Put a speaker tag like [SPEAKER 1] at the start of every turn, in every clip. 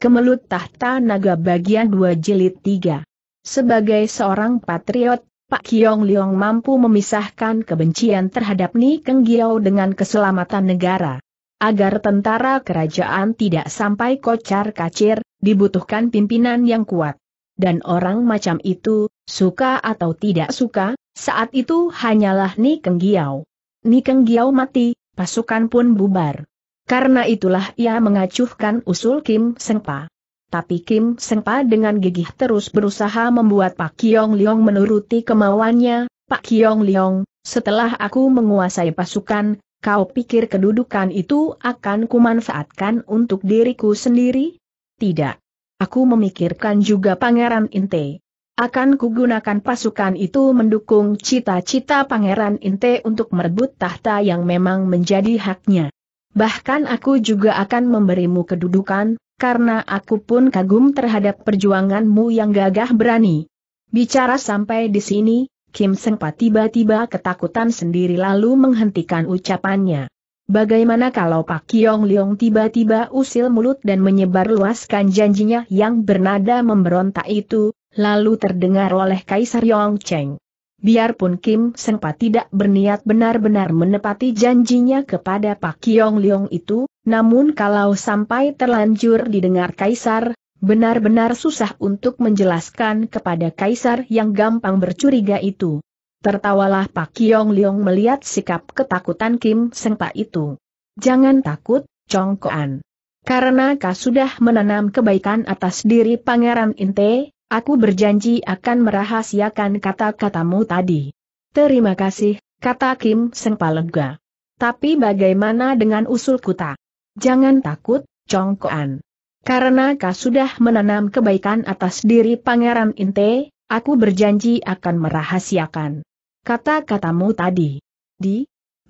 [SPEAKER 1] Kemelut Tahta Naga bagian 2 jilid 3. Sebagai seorang patriot, Pak Kiong Liong mampu memisahkan kebencian terhadap Ni Keng Giau dengan keselamatan negara. Agar tentara kerajaan tidak sampai kocar kacir, dibutuhkan pimpinan yang kuat. Dan orang macam itu, suka atau tidak suka, saat itu hanyalah Ni Keng Giau. Ni Keng Giau mati, pasukan pun bubar. Karena itulah ia mengacuhkan usul Kim Sengpa. Tapi Kim Sengpa dengan gigih terus berusaha membuat Pak Kiong Liong menuruti kemauannya, Pak Kiong Liong, setelah aku menguasai pasukan, kau pikir kedudukan itu akan kumanfaatkan untuk diriku sendiri? Tidak. Aku memikirkan juga Pangeran Inte. Akan kugunakan pasukan itu mendukung cita-cita Pangeran Inte untuk merebut tahta yang memang menjadi haknya. Bahkan aku juga akan memberimu kedudukan, karena aku pun kagum terhadap perjuanganmu yang gagah berani. Bicara sampai di sini, Kim sempat tiba-tiba ketakutan sendiri lalu menghentikan ucapannya. Bagaimana kalau Pak Kiong Leong tiba-tiba usil mulut dan menyebar luaskan janjinya yang bernada memberontak itu, lalu terdengar oleh Kaisar Yong Cheng. Biarpun Kim sempat tidak berniat benar-benar menepati janjinya kepada Pak Kiong Leong itu, namun kalau sampai terlanjur didengar Kaisar, benar-benar susah untuk menjelaskan kepada Kaisar yang gampang bercuriga itu. Tertawalah Pak Kiong Leong melihat sikap ketakutan Kim sempat itu. Jangan takut, Chong Koan. Karena kau sudah menanam kebaikan atas diri Pangeran Inte, Aku berjanji akan merahasiakan kata-katamu tadi. Terima kasih, kata Kim Sengpa lega. Tapi bagaimana dengan usulku kuta? Jangan takut, Congkoan. Karena kau sudah menanam kebaikan atas diri Pangeran Inte, aku berjanji akan merahasiakan kata-katamu tadi. Di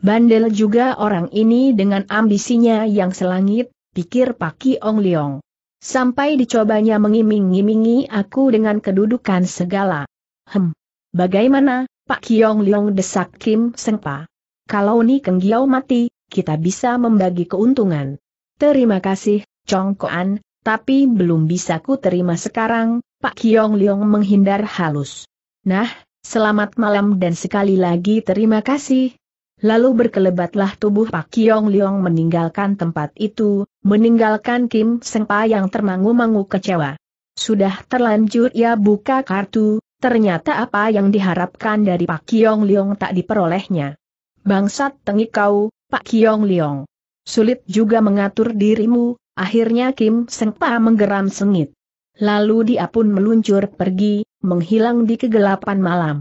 [SPEAKER 1] bandel juga orang ini dengan ambisinya yang selangit, pikir Paki Ong Leong. Sampai dicobanya mengiming-imingi aku dengan kedudukan segala. Hem. Bagaimana, Pak Kiong Leong desak Kim Sengpa? Kalau Ni Keng mati, kita bisa membagi keuntungan. Terima kasih, Chong Koan, tapi belum bisa ku terima sekarang, Pak Kiong Leong menghindar halus. Nah, selamat malam dan sekali lagi terima kasih, Lalu berkelebatlah tubuh Pak Kiong Liong meninggalkan tempat itu, meninggalkan Kim Sengpa yang termangu-mangu kecewa. Sudah terlanjur ia buka kartu, ternyata apa yang diharapkan dari Pak Kiong Liong tak diperolehnya. Bangsat tengik kau, Pak Kiong Liong. Sulit juga mengatur dirimu, akhirnya Kim Sengpa menggeram sengit. Lalu dia pun meluncur pergi, menghilang di kegelapan malam.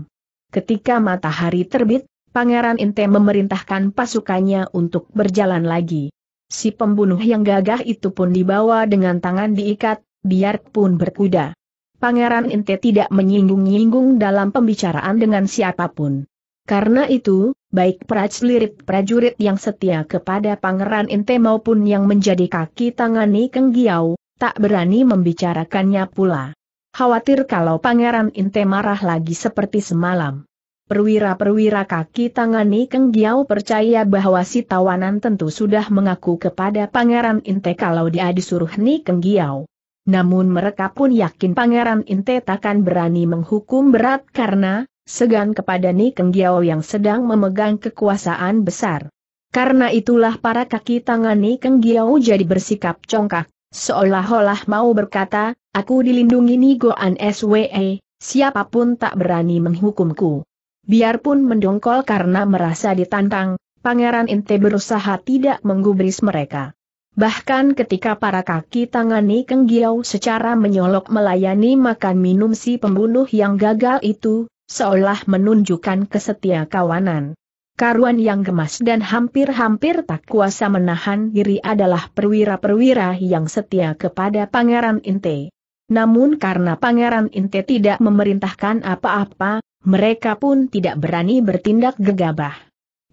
[SPEAKER 1] Ketika matahari terbit, Pangeran Inte memerintahkan pasukannya untuk berjalan lagi. Si pembunuh yang gagah itu pun dibawa dengan tangan diikat, biarpun berkuda. Pangeran Inte tidak menyinggung-nyinggung dalam pembicaraan dengan siapapun. Karena itu, baik prajurit-prajurit yang setia kepada Pangeran Inte maupun yang menjadi kaki tangani Keng Giau, tak berani membicarakannya pula. Khawatir kalau Pangeran Inte marah lagi seperti semalam. Perwira-perwira kaki tangani Keng Giao percaya bahwa si tawanan tentu sudah mengaku kepada Pangeran Inte kalau dia disuruh Ni Keng Giao. Namun mereka pun yakin Pangeran Inte takkan berani menghukum berat karena, segan kepada Ni Keng Giao yang sedang memegang kekuasaan besar. Karena itulah para kaki tangani Ni Keng Giao jadi bersikap congkak, seolah-olah mau berkata, aku dilindungi Ni Goan SWE, siapapun tak berani menghukumku. Biarpun mendongkol karena merasa ditantang, Pangeran Inte berusaha tidak menggubris mereka. Bahkan ketika para kaki tangani Keng secara menyolok melayani makan minum si pembunuh yang gagal itu, seolah menunjukkan kesetia kawanan. Karuan yang gemas dan hampir-hampir tak kuasa menahan diri adalah perwira-perwira yang setia kepada Pangeran Inte. Namun karena Pangeran Inte tidak memerintahkan apa-apa, mereka pun tidak berani bertindak gegabah.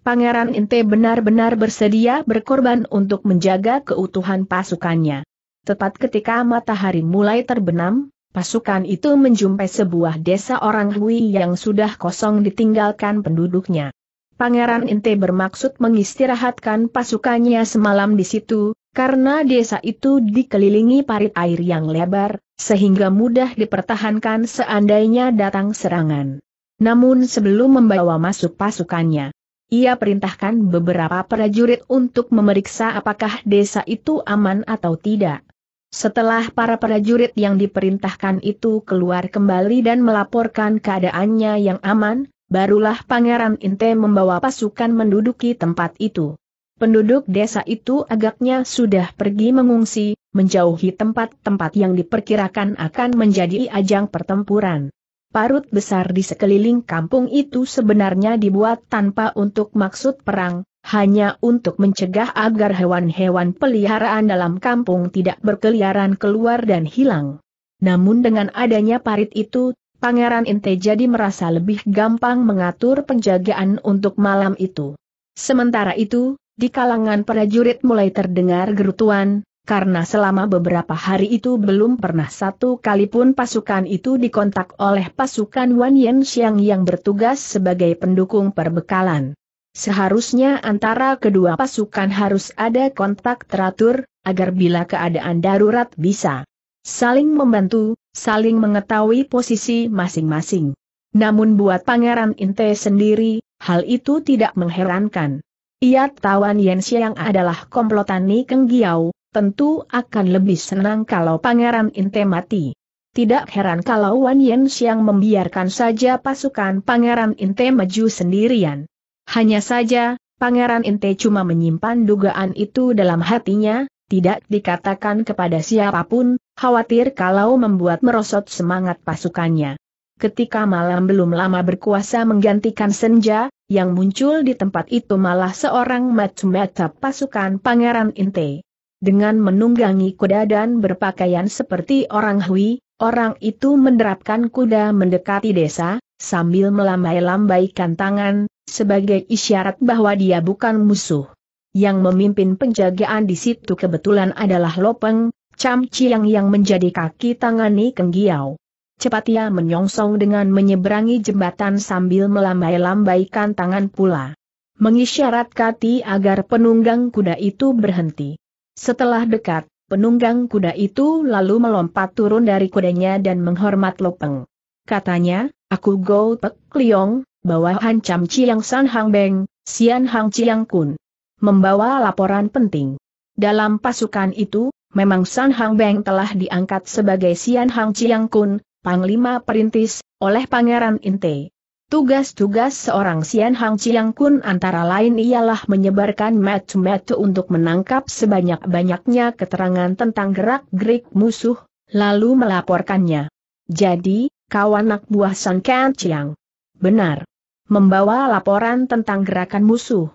[SPEAKER 1] Pangeran Inte benar-benar bersedia berkorban untuk menjaga keutuhan pasukannya. Tepat ketika matahari mulai terbenam, pasukan itu menjumpai sebuah desa orang Hui yang sudah kosong ditinggalkan penduduknya. Pangeran Inte bermaksud mengistirahatkan pasukannya semalam di situ, karena desa itu dikelilingi parit air yang lebar, sehingga mudah dipertahankan seandainya datang serangan. Namun sebelum membawa masuk pasukannya, ia perintahkan beberapa prajurit untuk memeriksa apakah desa itu aman atau tidak. Setelah para prajurit yang diperintahkan itu keluar kembali dan melaporkan keadaannya yang aman, barulah Pangeran Inte membawa pasukan menduduki tempat itu. Penduduk desa itu agaknya sudah pergi mengungsi, menjauhi tempat-tempat yang diperkirakan akan menjadi ajang pertempuran. Parut besar di sekeliling kampung itu sebenarnya dibuat tanpa untuk maksud perang, hanya untuk mencegah agar hewan-hewan peliharaan dalam kampung tidak berkeliaran keluar dan hilang. Namun dengan adanya parit itu, Pangeran Inte jadi merasa lebih gampang mengatur penjagaan untuk malam itu. Sementara itu, di kalangan prajurit mulai terdengar gerutuan, karena selama beberapa hari itu belum pernah satu kali pun pasukan itu dikontak oleh pasukan Wan Yen Xiang yang bertugas sebagai pendukung perbekalan. Seharusnya antara kedua pasukan harus ada kontak teratur, agar bila keadaan darurat bisa saling membantu, saling mengetahui posisi masing-masing. Namun buat Pangeran Inte sendiri, hal itu tidak mengherankan. Ia tawan Yen Xiang adalah komplotan Ni Keng Giao, tentu akan lebih senang kalau Pangeran Inte mati. Tidak heran kalau Wan Yen Xiang membiarkan saja pasukan Pangeran Inte maju sendirian. Hanya saja, Pangeran Inte cuma menyimpan dugaan itu dalam hatinya, tidak dikatakan kepada siapapun, khawatir kalau membuat merosot semangat pasukannya. Ketika malam belum lama berkuasa menggantikan senja, yang muncul di tempat itu malah seorang macam-macam pasukan Pangeran Inte. Dengan menunggangi kuda dan berpakaian seperti orang Hui, orang itu menerapkan kuda mendekati desa, sambil melambai-lambaikan tangan, sebagai isyarat bahwa dia bukan musuh. Yang memimpin penjagaan di situ kebetulan adalah Lopeng, Cam Ciang yang menjadi kaki tangani Kenggiao. Cepat ia menyongsong dengan menyeberangi jembatan sambil melambai-lambaikan tangan pula. Mengisyarat Kati agar penunggang kuda itu berhenti. Setelah dekat, penunggang kuda itu lalu melompat turun dari kudanya dan menghormat Lopeng. Katanya, aku Go Pek Liong, bawa Han Cham San Hang Beng, Sian Hang Chiang Kun. Membawa laporan penting. Dalam pasukan itu, memang San Hang Beng telah diangkat sebagai Sian Hang Chiang Kun, Panglima Perintis, oleh Pangeran Inte. Tugas-tugas seorang Sian Hang Chiang Kun antara lain ialah menyebarkan metu match untuk menangkap sebanyak-banyaknya keterangan tentang gerak-gerik musuh, lalu melaporkannya. Jadi, kau anak buah San Kan Chiang. Benar. Membawa laporan tentang gerakan musuh.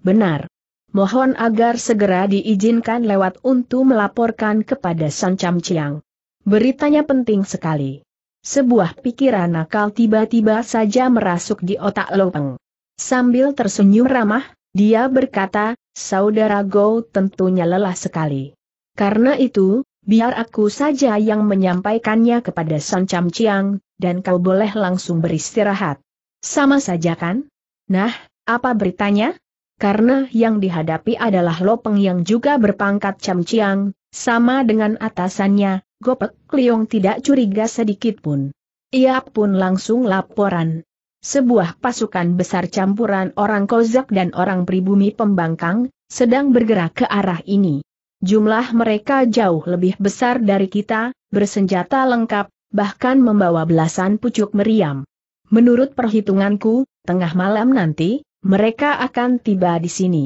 [SPEAKER 1] Benar. Mohon agar segera diizinkan lewat untuk melaporkan kepada San Cham Chiang. Beritanya penting sekali. Sebuah pikiran nakal tiba-tiba saja merasuk di otak Lopeng. Sambil tersenyum ramah, dia berkata, Saudara Go tentunya lelah sekali. Karena itu, biar aku saja yang menyampaikannya kepada San Camciang, Chiang, dan kau boleh langsung beristirahat. Sama saja kan? Nah, apa beritanya? Karena yang dihadapi adalah Lopeng yang juga berpangkat Camciang, Chiang, sama dengan atasannya, Gopek kliung tidak curiga sedikit pun. Ia pun langsung laporan. Sebuah pasukan besar campuran orang Kozak dan orang pribumi pembangkang, sedang bergerak ke arah ini. Jumlah mereka jauh lebih besar dari kita, bersenjata lengkap, bahkan membawa belasan pucuk meriam. Menurut perhitunganku, tengah malam nanti, mereka akan tiba di sini.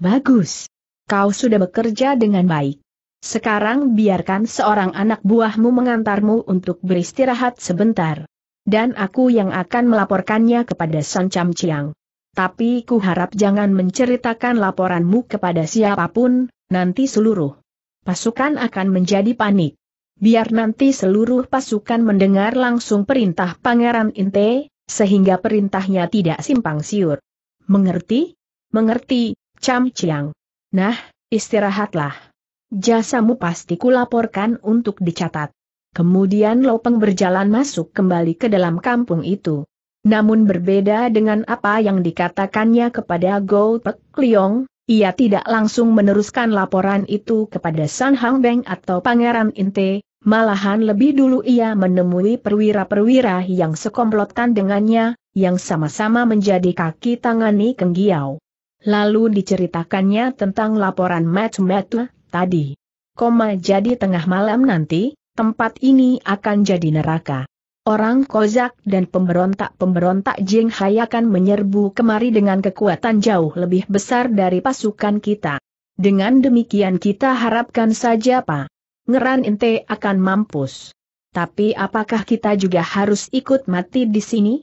[SPEAKER 1] Bagus. Kau sudah bekerja dengan baik. Sekarang biarkan seorang anak buahmu mengantarmu untuk beristirahat sebentar. Dan aku yang akan melaporkannya kepada Sang Cham Chiang. Tapi ku harap jangan menceritakan laporanmu kepada siapapun, nanti seluruh pasukan akan menjadi panik. Biar nanti seluruh pasukan mendengar langsung perintah Pangeran Inte, sehingga perintahnya tidak simpang siur. Mengerti? Mengerti, Cham Chiang. Nah, istirahatlah. Jasamu pasti kulaporkan untuk dicatat. Kemudian Lopeng berjalan masuk kembali ke dalam kampung itu. Namun berbeda dengan apa yang dikatakannya kepada Go Pek Liong, ia tidak langsung meneruskan laporan itu kepada San Hang Beng atau Pangeran Inte, malahan lebih dulu ia menemui perwira-perwira yang sekomplotan dengannya, yang sama-sama menjadi kaki tangani Kenggiau. Lalu diceritakannya tentang laporan Matt Matt tadi. Koma jadi tengah malam nanti, tempat ini akan jadi neraka. Orang Kozak dan pemberontak-pemberontak Jing Hai akan menyerbu kemari dengan kekuatan jauh lebih besar dari pasukan kita. Dengan demikian kita harapkan saja Pak. Ngeran Inte akan mampus. Tapi apakah kita juga harus ikut mati di sini?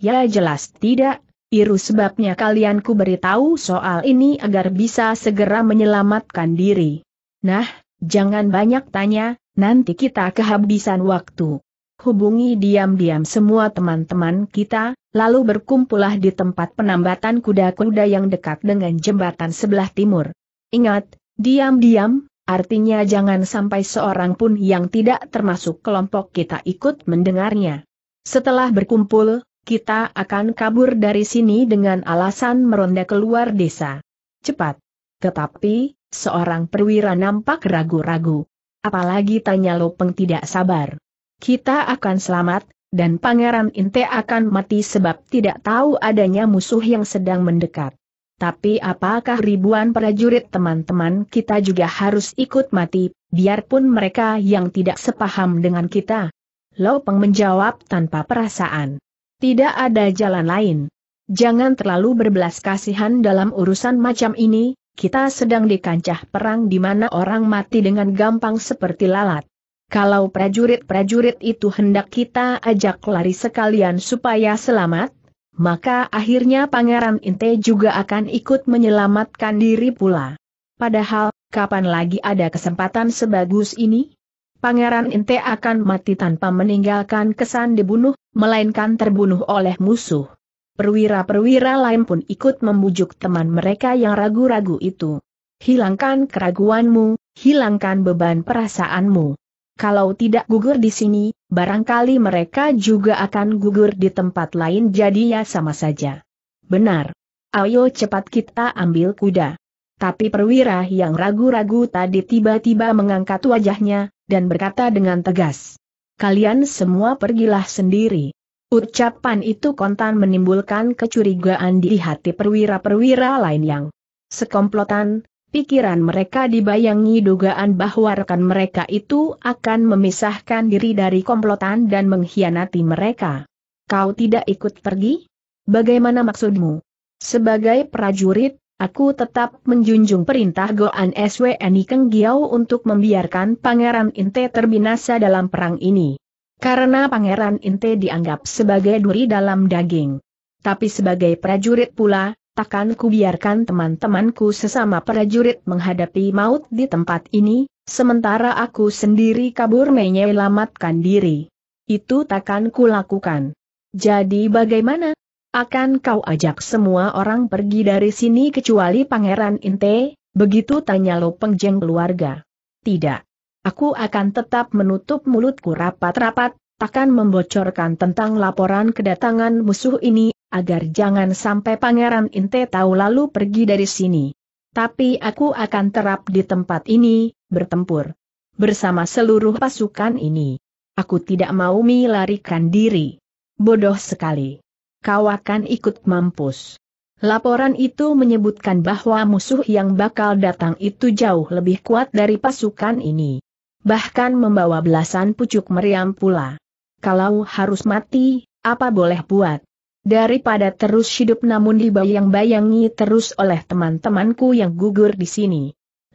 [SPEAKER 1] Ya jelas tidak, Iru sebabnya kalian ku beritahu soal ini agar bisa segera menyelamatkan diri. Nah, jangan banyak tanya, nanti kita kehabisan waktu. Hubungi diam-diam semua teman-teman kita, lalu berkumpullah di tempat penambatan kuda-kuda yang dekat dengan jembatan sebelah timur. Ingat, diam-diam, artinya jangan sampai seorang pun yang tidak termasuk kelompok kita ikut mendengarnya. Setelah berkumpul, kita akan kabur dari sini dengan alasan meronda keluar desa. Cepat. Tetapi, Seorang perwira nampak ragu-ragu. Apalagi tanya Lopeng tidak sabar. Kita akan selamat, dan Pangeran Inte akan mati sebab tidak tahu adanya musuh yang sedang mendekat. Tapi apakah ribuan prajurit teman-teman kita juga harus ikut mati, biarpun mereka yang tidak sepaham dengan kita? Lopeng menjawab tanpa perasaan. Tidak ada jalan lain. Jangan terlalu berbelas kasihan dalam urusan macam ini, kita sedang di kancah perang di mana orang mati dengan gampang seperti lalat. Kalau prajurit-prajurit itu hendak kita ajak lari sekalian supaya selamat, maka akhirnya Pangeran Inte juga akan ikut menyelamatkan diri pula. Padahal, kapan lagi ada kesempatan sebagus ini? Pangeran Inte akan mati tanpa meninggalkan kesan dibunuh, melainkan terbunuh oleh musuh. Perwira-perwira lain pun ikut membujuk teman mereka yang ragu-ragu itu. Hilangkan keraguanmu, hilangkan beban perasaanmu. Kalau tidak gugur di sini, barangkali mereka juga akan gugur di tempat lain jadi ya sama saja. Benar. Ayo cepat kita ambil kuda. Tapi perwira yang ragu-ragu tadi tiba-tiba mengangkat wajahnya, dan berkata dengan tegas. Kalian semua pergilah sendiri. Ucapan itu kontan menimbulkan kecurigaan di hati perwira-perwira lain yang sekomplotan, pikiran mereka dibayangi dugaan bahwa rekan mereka itu akan memisahkan diri dari komplotan dan mengkhianati mereka. Kau tidak ikut pergi? Bagaimana maksudmu? Sebagai prajurit, aku tetap menjunjung perintah Goan SWNI Giao untuk membiarkan Pangeran Inte terbinasa dalam perang ini. Karena Pangeran Inte dianggap sebagai duri dalam daging. Tapi sebagai prajurit pula, takkan kubiarkan teman-temanku sesama prajurit menghadapi maut di tempat ini, sementara aku sendiri kabur menyelamatkan diri. Itu takkan kulakukan. Jadi bagaimana? Akan kau ajak semua orang pergi dari sini kecuali Pangeran Inte, begitu tanya Lo Pengjeng keluarga. Tidak. Aku akan tetap menutup mulutku rapat-rapat, takkan membocorkan tentang laporan kedatangan musuh ini, agar jangan sampai Pangeran Inte tahu lalu pergi dari sini. Tapi aku akan terap di tempat ini, bertempur. Bersama seluruh pasukan ini. Aku tidak mau melarikan diri. Bodoh sekali. Kau akan ikut mampus. Laporan itu menyebutkan bahwa musuh yang bakal datang itu jauh lebih kuat dari pasukan ini bahkan membawa belasan pucuk meriam pula. Kalau harus mati, apa boleh buat? Daripada terus hidup namun dibayang-bayangi terus oleh teman-temanku yang gugur di sini.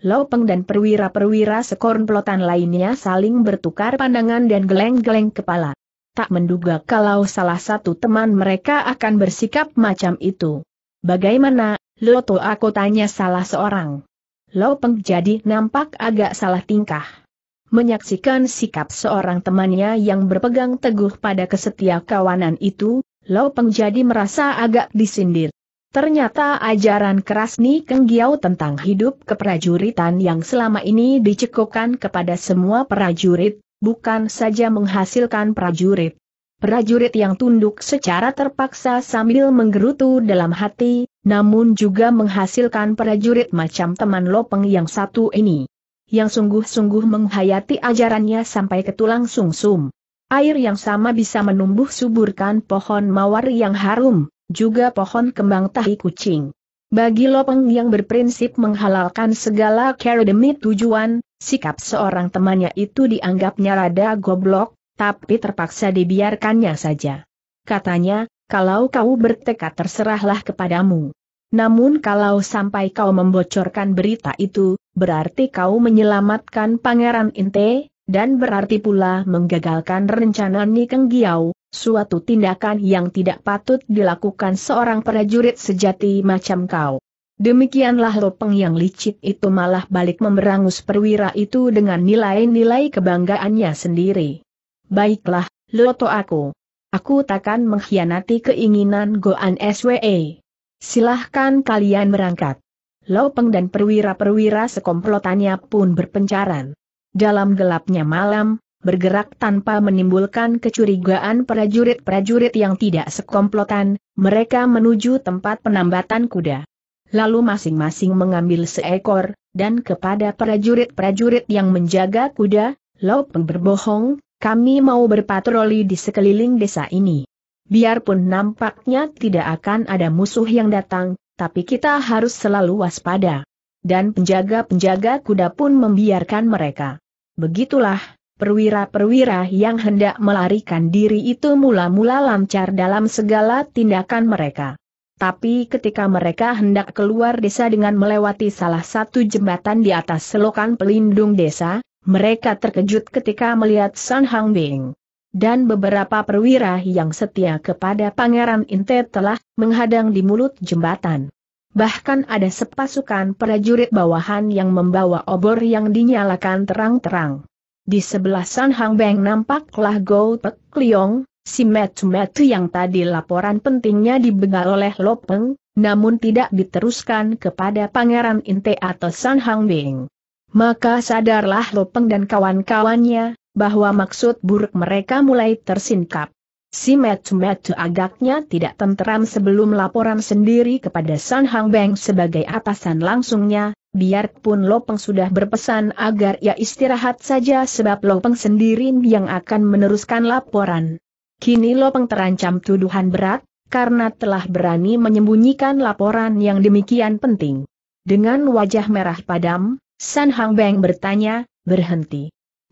[SPEAKER 1] Lopeng dan perwira-perwira pelotan lainnya saling bertukar pandangan dan geleng-geleng kepala. Tak menduga kalau salah satu teman mereka akan bersikap macam itu. Bagaimana, Loto aku tanya salah seorang. Lopeng jadi nampak agak salah tingkah. Menyaksikan sikap seorang temannya yang berpegang teguh pada kesetia kawanan itu, Lo Peng jadi merasa agak disindir. Ternyata ajaran keras Ni Keng Giao tentang hidup keprajuritan yang selama ini dicekokkan kepada semua prajurit, bukan saja menghasilkan prajurit. Prajurit yang tunduk secara terpaksa sambil menggerutu dalam hati, namun juga menghasilkan prajurit macam teman Lopeng yang satu ini yang sungguh-sungguh menghayati ajarannya sampai ke tulang sungsum. Air yang sama bisa menumbuh suburkan pohon mawar yang harum, juga pohon kembang tahi kucing. Bagi Lopeng yang berprinsip menghalalkan segala cara demi tujuan, sikap seorang temannya itu dianggapnya rada goblok, tapi terpaksa dibiarkannya saja. Katanya, kalau kau bertekad terserahlah kepadamu. Namun kalau sampai kau membocorkan berita itu, berarti kau menyelamatkan Pangeran Inte, dan berarti pula menggagalkan rencana Nikeng Giau, suatu tindakan yang tidak patut dilakukan seorang prajurit sejati macam kau. Demikianlah Lopeng yang licik itu malah balik memberangus perwira itu dengan nilai-nilai kebanggaannya sendiri. Baiklah, Loto aku. Aku takkan mengkhianati keinginan Goan SWE. Silahkan kalian berangkat. Lopeng dan perwira-perwira sekomplotannya pun berpencaran. Dalam gelapnya malam, bergerak tanpa menimbulkan kecurigaan prajurit-prajurit yang tidak sekomplotan, mereka menuju tempat penambatan kuda. Lalu masing-masing mengambil seekor, dan kepada prajurit-prajurit yang menjaga kuda, Lopeng berbohong, kami mau berpatroli di sekeliling desa ini. Biarpun nampaknya tidak akan ada musuh yang datang, tapi kita harus selalu waspada. Dan penjaga-penjaga kuda pun membiarkan mereka. Begitulah, perwira-perwira yang hendak melarikan diri itu mula-mula lancar dalam segala tindakan mereka. Tapi ketika mereka hendak keluar desa dengan melewati salah satu jembatan di atas selokan pelindung desa, mereka terkejut ketika melihat Sun Hang Bing dan beberapa perwira yang setia kepada Pangeran Inte telah menghadang di mulut jembatan. Bahkan ada sepasukan prajurit bawahan yang membawa obor yang dinyalakan terang-terang. Di sebelah San Hang Beng nampaklah Go Pek Liong, si metu-metu yang tadi laporan pentingnya dibegal oleh Lopeng, namun tidak diteruskan kepada Pangeran Inte atau San Hang Beng. Maka sadarlah Lopeng dan kawan-kawannya, bahwa maksud buruk mereka mulai tersingkap. Si Metu-Metu agaknya tidak tenteram sebelum laporan sendiri kepada San Hang Beng sebagai atasan langsungnya, biarpun Lopeng sudah berpesan agar ia istirahat saja sebab Lopeng sendiri yang akan meneruskan laporan. Kini Lopeng terancam tuduhan berat, karena telah berani menyembunyikan laporan yang demikian penting. Dengan wajah merah padam, San Hang Beng bertanya, berhenti.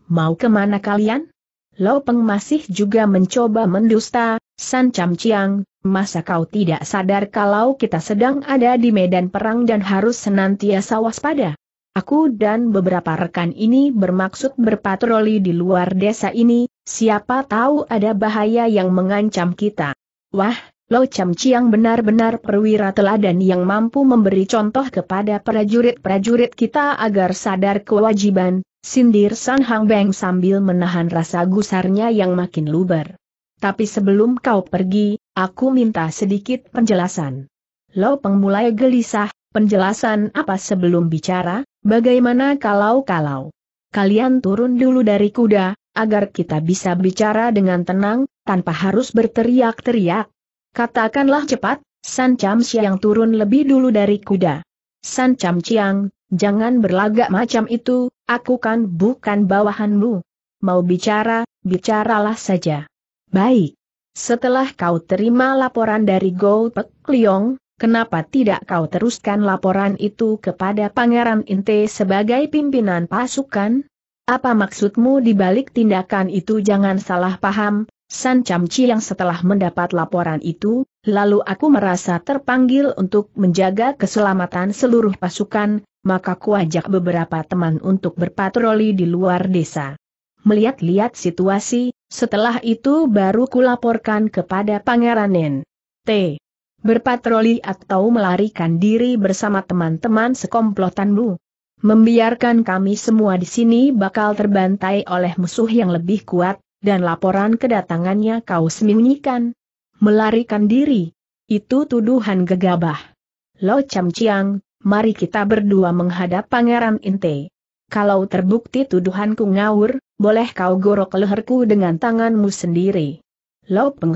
[SPEAKER 1] Mau kemana kalian? Lo Peng masih juga mencoba mendusta, San Cam Chiang, masa kau tidak sadar kalau kita sedang ada di medan perang dan harus senantiasa waspada? Aku dan beberapa rekan ini bermaksud berpatroli di luar desa ini, siapa tahu ada bahaya yang mengancam kita. Wah, Lo Cam Chiang benar-benar perwira teladan yang mampu memberi contoh kepada prajurit-prajurit kita agar sadar kewajiban, Sindir San Hang Beng sambil menahan rasa gusarnya yang makin luber. Tapi sebelum kau pergi, aku minta sedikit penjelasan. Lo pengmulai gelisah, penjelasan apa sebelum bicara, bagaimana kalau-kalau. Kalian turun dulu dari kuda, agar kita bisa bicara dengan tenang, tanpa harus berteriak-teriak. Katakanlah cepat, San Chamsia yang turun lebih dulu dari kuda. San Cam Chiang, jangan berlagak macam itu, aku kan bukan bawahanmu. Mau bicara, bicaralah saja. Baik. Setelah kau terima laporan dari Go Pek Liong, kenapa tidak kau teruskan laporan itu kepada Pangeran Inte sebagai pimpinan pasukan? Apa maksudmu dibalik tindakan itu jangan salah paham, San Camci yang setelah mendapat laporan itu, lalu aku merasa terpanggil untuk menjaga keselamatan seluruh pasukan, maka kuajak beberapa teman untuk berpatroli di luar desa. Melihat-lihat situasi, setelah itu baru kulaporkan kepada Pangeran Nen. T. Berpatroli atau melarikan diri bersama teman-teman sekomplotanmu. Membiarkan kami semua di sini bakal terbantai oleh musuh yang lebih kuat, dan laporan kedatangannya kau sembunyikan. Melarikan diri. Itu tuduhan gegabah. Lo Cham Chiang, mari kita berdua menghadap Pangeran Inte. Kalau terbukti tuduhanku ngawur, boleh kau gorok leherku dengan tanganmu sendiri. Lo Peng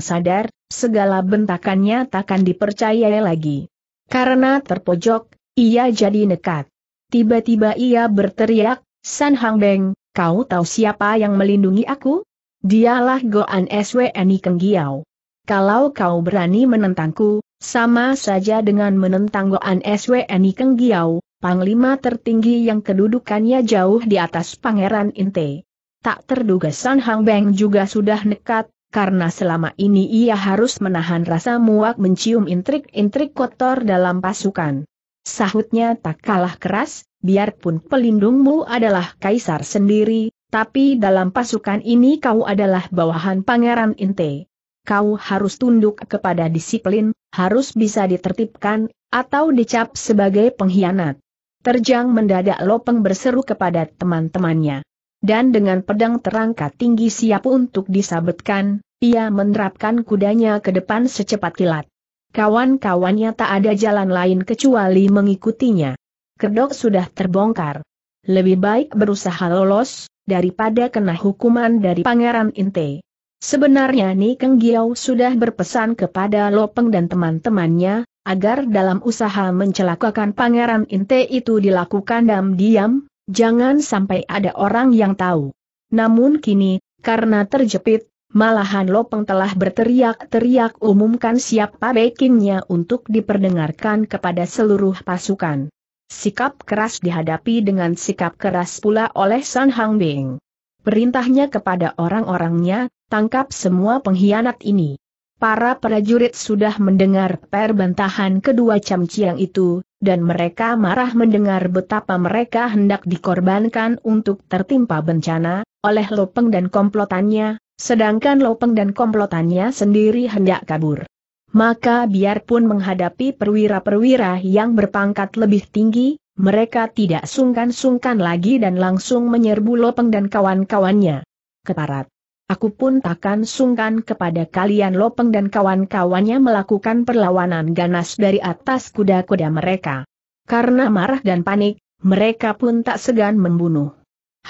[SPEAKER 1] segala bentakannya takkan dipercayai lagi. Karena terpojok, ia jadi nekat. Tiba-tiba ia berteriak, San Hang Beng, kau tahu siapa yang melindungi aku? Dialah Goan SWNI kenggiau. Kalau kau berani menentangku, sama saja dengan menentang Goan SWNI kenggiau, panglima tertinggi yang kedudukannya jauh di atas Pangeran Inte. Tak terduga San Hang Beng juga sudah nekat, karena selama ini ia harus menahan rasa muak mencium intrik-intrik kotor dalam pasukan. Sahutnya tak kalah keras, biarpun pelindungmu adalah kaisar sendiri, tapi dalam pasukan ini kau adalah bawahan Pangeran Inte. Kau harus tunduk kepada disiplin, harus bisa ditertibkan, atau dicap sebagai pengkhianat. Terjang mendadak Lopeng berseru kepada teman-temannya. Dan dengan pedang terangkat tinggi siap untuk disabetkan, ia menerapkan kudanya ke depan secepat kilat. Kawan-kawannya tak ada jalan lain kecuali mengikutinya. Kedok sudah terbongkar. Lebih baik berusaha lolos, daripada kena hukuman dari Pangeran Inte. Sebenarnya Ni Keng Giau sudah berpesan kepada Lopeng dan teman-temannya, agar dalam usaha mencelakakan Pangeran Inte itu dilakukan dalam diam jangan sampai ada orang yang tahu. Namun kini, karena terjepit, malahan Lopeng telah berteriak-teriak umumkan siapa backingnya untuk diperdengarkan kepada seluruh pasukan. Sikap keras dihadapi dengan sikap keras pula oleh San Hang Bing. Perintahnya kepada orang-orangnya, tangkap semua pengkhianat ini. Para prajurit sudah mendengar perbantahan kedua camciang itu, dan mereka marah mendengar betapa mereka hendak dikorbankan untuk tertimpa bencana, oleh Lopeng dan komplotannya, sedangkan Lopeng dan komplotannya sendiri hendak kabur maka biarpun menghadapi perwira-perwira yang berpangkat lebih tinggi, mereka tidak sungkan-sungkan lagi dan langsung menyerbu Lopeng dan kawan-kawannya. Keparat. Aku pun takkan sungkan kepada kalian Lopeng dan kawan-kawannya melakukan perlawanan ganas dari atas kuda-kuda mereka. Karena marah dan panik, mereka pun tak segan membunuh.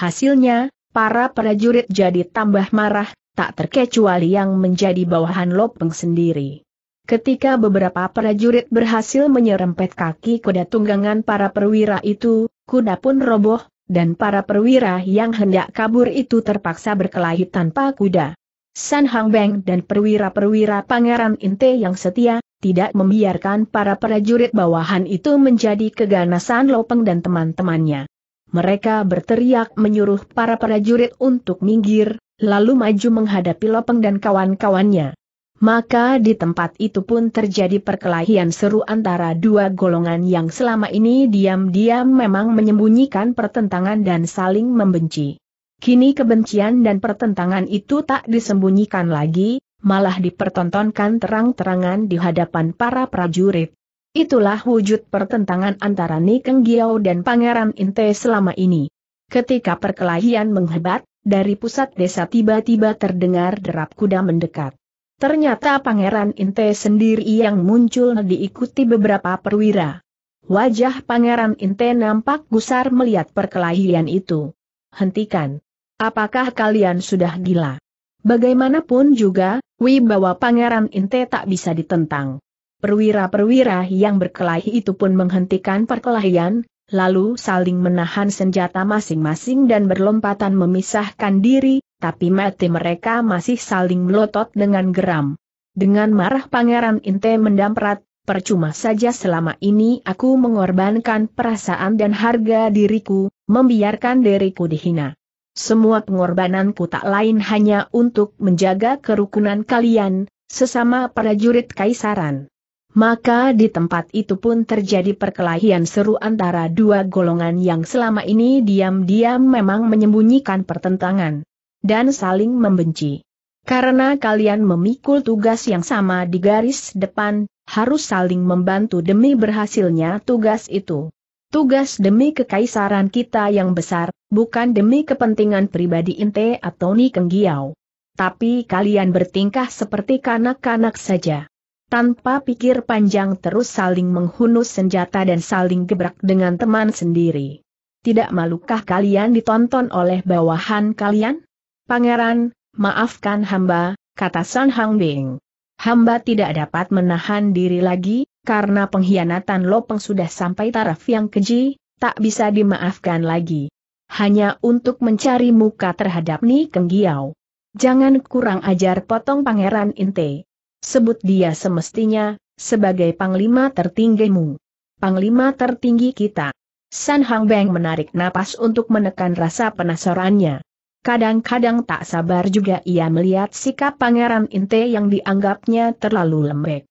[SPEAKER 1] Hasilnya, para prajurit jadi tambah marah, tak terkecuali yang menjadi bawahan Lopeng sendiri. Ketika beberapa prajurit berhasil menyerempet kaki kuda tunggangan para perwira itu, kuda pun roboh, dan para perwira yang hendak kabur itu terpaksa berkelahi tanpa kuda. San Hang Beng dan perwira-perwira Pangeran Inte yang setia, tidak membiarkan para prajurit bawahan itu menjadi keganasan Lopeng dan teman-temannya. Mereka berteriak menyuruh para prajurit untuk minggir, lalu maju menghadapi Lopeng dan kawan-kawannya. Maka di tempat itu pun terjadi perkelahian seru antara dua golongan yang selama ini diam-diam memang menyembunyikan pertentangan dan saling membenci. Kini kebencian dan pertentangan itu tak disembunyikan lagi, malah dipertontonkan terang-terangan di hadapan para prajurit. Itulah wujud pertentangan antara Nikeng Giao dan Pangeran Inte selama ini. Ketika perkelahian menghebat, dari pusat desa tiba-tiba terdengar derap kuda mendekat. Ternyata Pangeran Inte sendiri yang muncul diikuti beberapa perwira. Wajah Pangeran Inte nampak gusar melihat perkelahian itu. Hentikan. Apakah kalian sudah gila? Bagaimanapun juga, wibawa Pangeran Inte tak bisa ditentang. Perwira-perwira yang berkelahi itu pun menghentikan perkelahian, lalu saling menahan senjata masing-masing dan berlompatan memisahkan diri, tapi mati mereka masih saling melotot dengan geram. Dengan marah Pangeran Inte mendamprat, percuma saja selama ini aku mengorbankan perasaan dan harga diriku, membiarkan diriku dihina. Semua pengorbananku tak lain hanya untuk menjaga kerukunan kalian, sesama prajurit kaisaran. Maka di tempat itu pun terjadi perkelahian seru antara dua golongan yang selama ini diam-diam memang menyembunyikan pertentangan dan saling membenci. Karena kalian memikul tugas yang sama di garis depan, harus saling membantu demi berhasilnya tugas itu. Tugas demi kekaisaran kita yang besar, bukan demi kepentingan pribadi Inte atau Ni Kenggiao. Tapi kalian bertingkah seperti kanak-kanak saja. Tanpa pikir panjang terus saling menghunus senjata dan saling gebrak dengan teman sendiri. Tidak malukah kalian ditonton oleh bawahan kalian? Pangeran, maafkan hamba, kata San Hang Bing. Hamba tidak dapat menahan diri lagi, karena pengkhianatan Lopeng sudah sampai taraf yang keji, tak bisa dimaafkan lagi. Hanya untuk mencari muka terhadap Ni Kenggiao. Jangan kurang ajar potong Pangeran Inte. Sebut dia semestinya, sebagai panglima tertinggimu. Panglima tertinggi kita. San Hang Beng menarik napas untuk menekan rasa penasarannya. Kadang-kadang tak sabar juga ia melihat sikap Pangeran Inte yang dianggapnya terlalu lembek.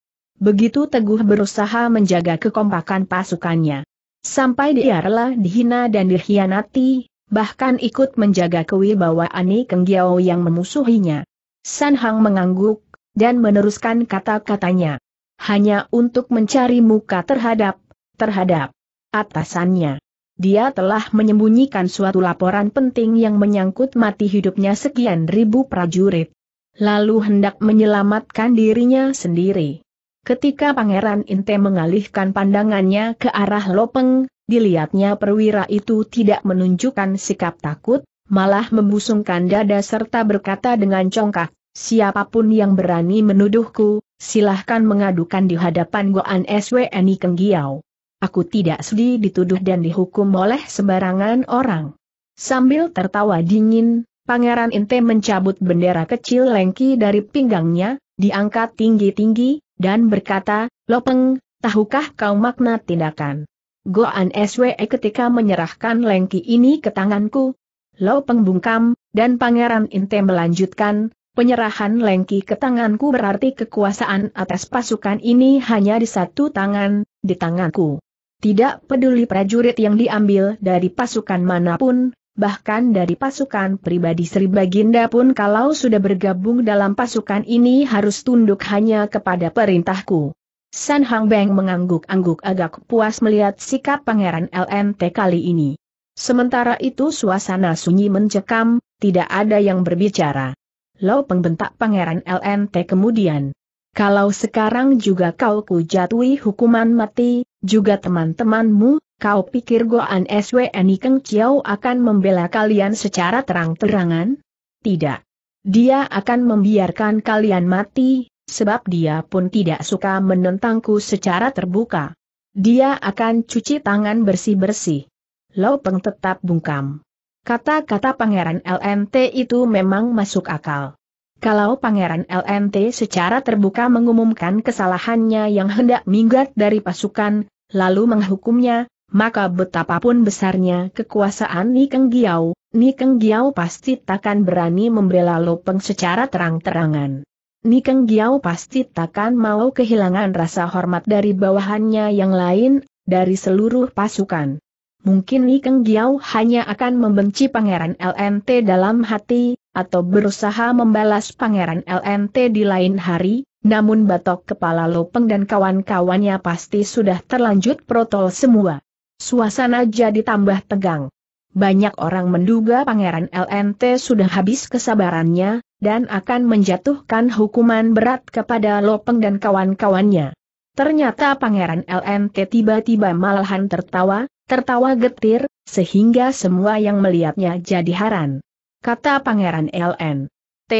[SPEAKER 1] Begitu teguh berusaha menjaga kekompakan pasukannya. Sampai dia rela dihina dan dikhianati, bahkan ikut menjaga kewibawaan Keng Giao yang memusuhinya. San Hang mengangguk, dan meneruskan kata-katanya. Hanya untuk mencari muka terhadap, terhadap atasannya dia telah menyembunyikan suatu laporan penting yang menyangkut mati hidupnya sekian ribu prajurit. Lalu hendak menyelamatkan dirinya sendiri. Ketika Pangeran Inte mengalihkan pandangannya ke arah Lopeng, dilihatnya perwira itu tidak menunjukkan sikap takut, malah membusungkan dada serta berkata dengan congkak, siapapun yang berani menuduhku, silahkan mengadukan di hadapan Goan SWNI Kenggiau. Aku tidak sedih dituduh dan dihukum oleh sembarangan orang. Sambil tertawa dingin, Pangeran Inte mencabut bendera kecil lengki dari pinggangnya, diangkat tinggi-tinggi, dan berkata, Lopeng, tahukah kau makna tindakan? Goan SWE ketika menyerahkan lengki ini ke tanganku. Lopeng bungkam, dan Pangeran Inte melanjutkan, Penyerahan lengki ke tanganku berarti kekuasaan atas pasukan ini hanya di satu tangan, di tanganku. Tidak peduli prajurit yang diambil dari pasukan manapun, bahkan dari pasukan pribadi Sri Baginda pun kalau sudah bergabung dalam pasukan ini harus tunduk hanya kepada perintahku. San Hang Beng mengangguk-angguk agak puas melihat sikap Pangeran LMT kali ini. Sementara itu suasana sunyi mencekam, tidak ada yang berbicara. Lau pengbentak Pangeran LMT kemudian. Kalau sekarang juga kau kujatui hukuman mati, juga teman-temanmu, kau pikir Goan SWNI Keng Chiao akan membela kalian secara terang-terangan? Tidak. Dia akan membiarkan kalian mati, sebab dia pun tidak suka menentangku secara terbuka. Dia akan cuci tangan bersih-bersih. Lau Peng tetap bungkam. Kata-kata Pangeran L.N.T itu memang masuk akal. Kalau Pangeran LNT secara terbuka mengumumkan kesalahannya yang hendak minggat dari pasukan, lalu menghukumnya, maka betapapun besarnya kekuasaan Nikeng Keng Giau, Ni Giau pasti takkan berani membela Lopeng secara terang-terangan. Nikeng Keng Giau pasti takkan mau kehilangan rasa hormat dari bawahannya yang lain, dari seluruh pasukan. Mungkin Nikeng Keng Giau hanya akan membenci Pangeran LNT dalam hati, atau berusaha membalas Pangeran LNT di lain hari, namun batok kepala Lopeng dan kawan-kawannya pasti sudah terlanjut protol semua. Suasana jadi tambah tegang. Banyak orang menduga Pangeran LNT sudah habis kesabarannya, dan akan menjatuhkan hukuman berat kepada Lopeng dan kawan-kawannya. Ternyata Pangeran LNT tiba-tiba malahan tertawa, tertawa getir, sehingga semua yang melihatnya jadi haran kata Pangeran LN. T,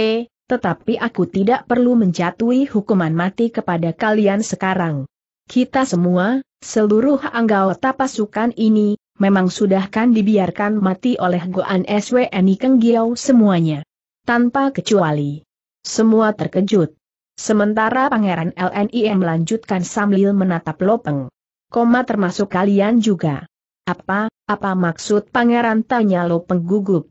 [SPEAKER 1] tetapi aku tidak perlu menjatuhi hukuman mati kepada kalian sekarang. Kita semua, seluruh anggota pasukan ini, memang sudah kan dibiarkan mati oleh Goan SWNI Kenggiau semuanya. Tanpa kecuali. Semua terkejut. Sementara Pangeran LNIM melanjutkan sambil menatap Lopeng. Koma termasuk kalian juga. Apa, apa maksud Pangeran tanya Lopeng gugup.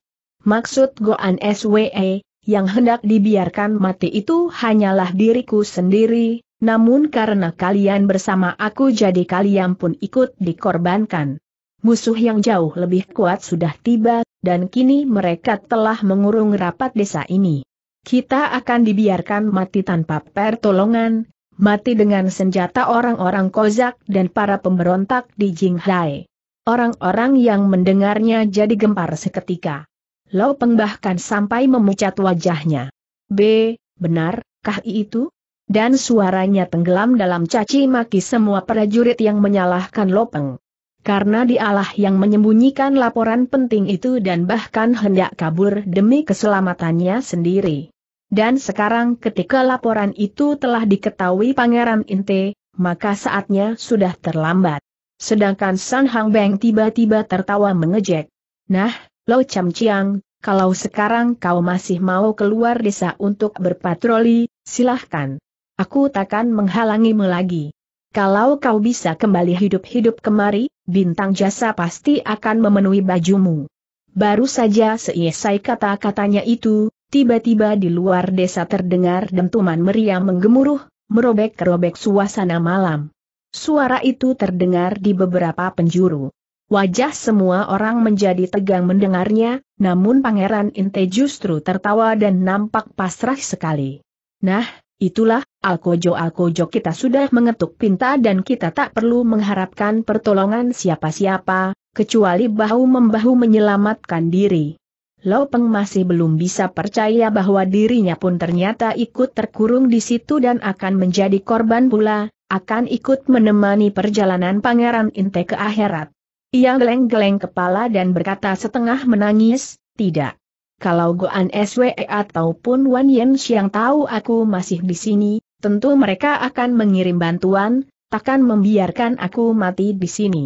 [SPEAKER 1] Maksud Goan SWE, yang hendak dibiarkan mati itu hanyalah diriku sendiri, namun karena kalian bersama aku jadi kalian pun ikut dikorbankan. Musuh yang jauh lebih kuat sudah tiba, dan kini mereka telah mengurung rapat desa ini. Kita akan dibiarkan mati tanpa pertolongan, mati dengan senjata orang-orang Kozak dan para pemberontak di Jinghai. Orang-orang yang mendengarnya jadi gempar seketika. Lau Peng bahkan sampai memucat wajahnya. B, benar, kah itu? Dan suaranya tenggelam dalam caci maki semua prajurit yang menyalahkan Lopeng. Karena dialah yang menyembunyikan laporan penting itu dan bahkan hendak kabur demi keselamatannya sendiri. Dan sekarang ketika laporan itu telah diketahui Pangeran Inte, maka saatnya sudah terlambat. Sedangkan San Hang Beng tiba-tiba tertawa mengejek. Nah, Lo Cham Chiang, kalau sekarang kau masih mau keluar desa untuk berpatroli, silahkan. Aku takkan menghalangimu lagi. Kalau kau bisa kembali hidup-hidup kemari, bintang jasa pasti akan memenuhi bajumu. Baru saja selesai kata-katanya itu, tiba-tiba di luar desa terdengar dentuman meriam menggemuruh, merobek-robek suasana malam. Suara itu terdengar di beberapa penjuru. Wajah semua orang menjadi tegang mendengarnya, namun Pangeran Inte justru tertawa dan nampak pasrah sekali. Nah, itulah, Alkojo-alkojo kita sudah mengetuk pinta dan kita tak perlu mengharapkan pertolongan siapa-siapa, kecuali bahu-membahu menyelamatkan diri. Lau Peng masih belum bisa percaya bahwa dirinya pun ternyata ikut terkurung di situ dan akan menjadi korban pula, akan ikut menemani perjalanan Pangeran Inte ke akhirat. Ia geleng-geleng kepala dan berkata setengah menangis, tidak. Kalau Goan SWE ataupun Wan Yen Xiang tahu aku masih di sini, tentu mereka akan mengirim bantuan, takkan membiarkan aku mati di sini.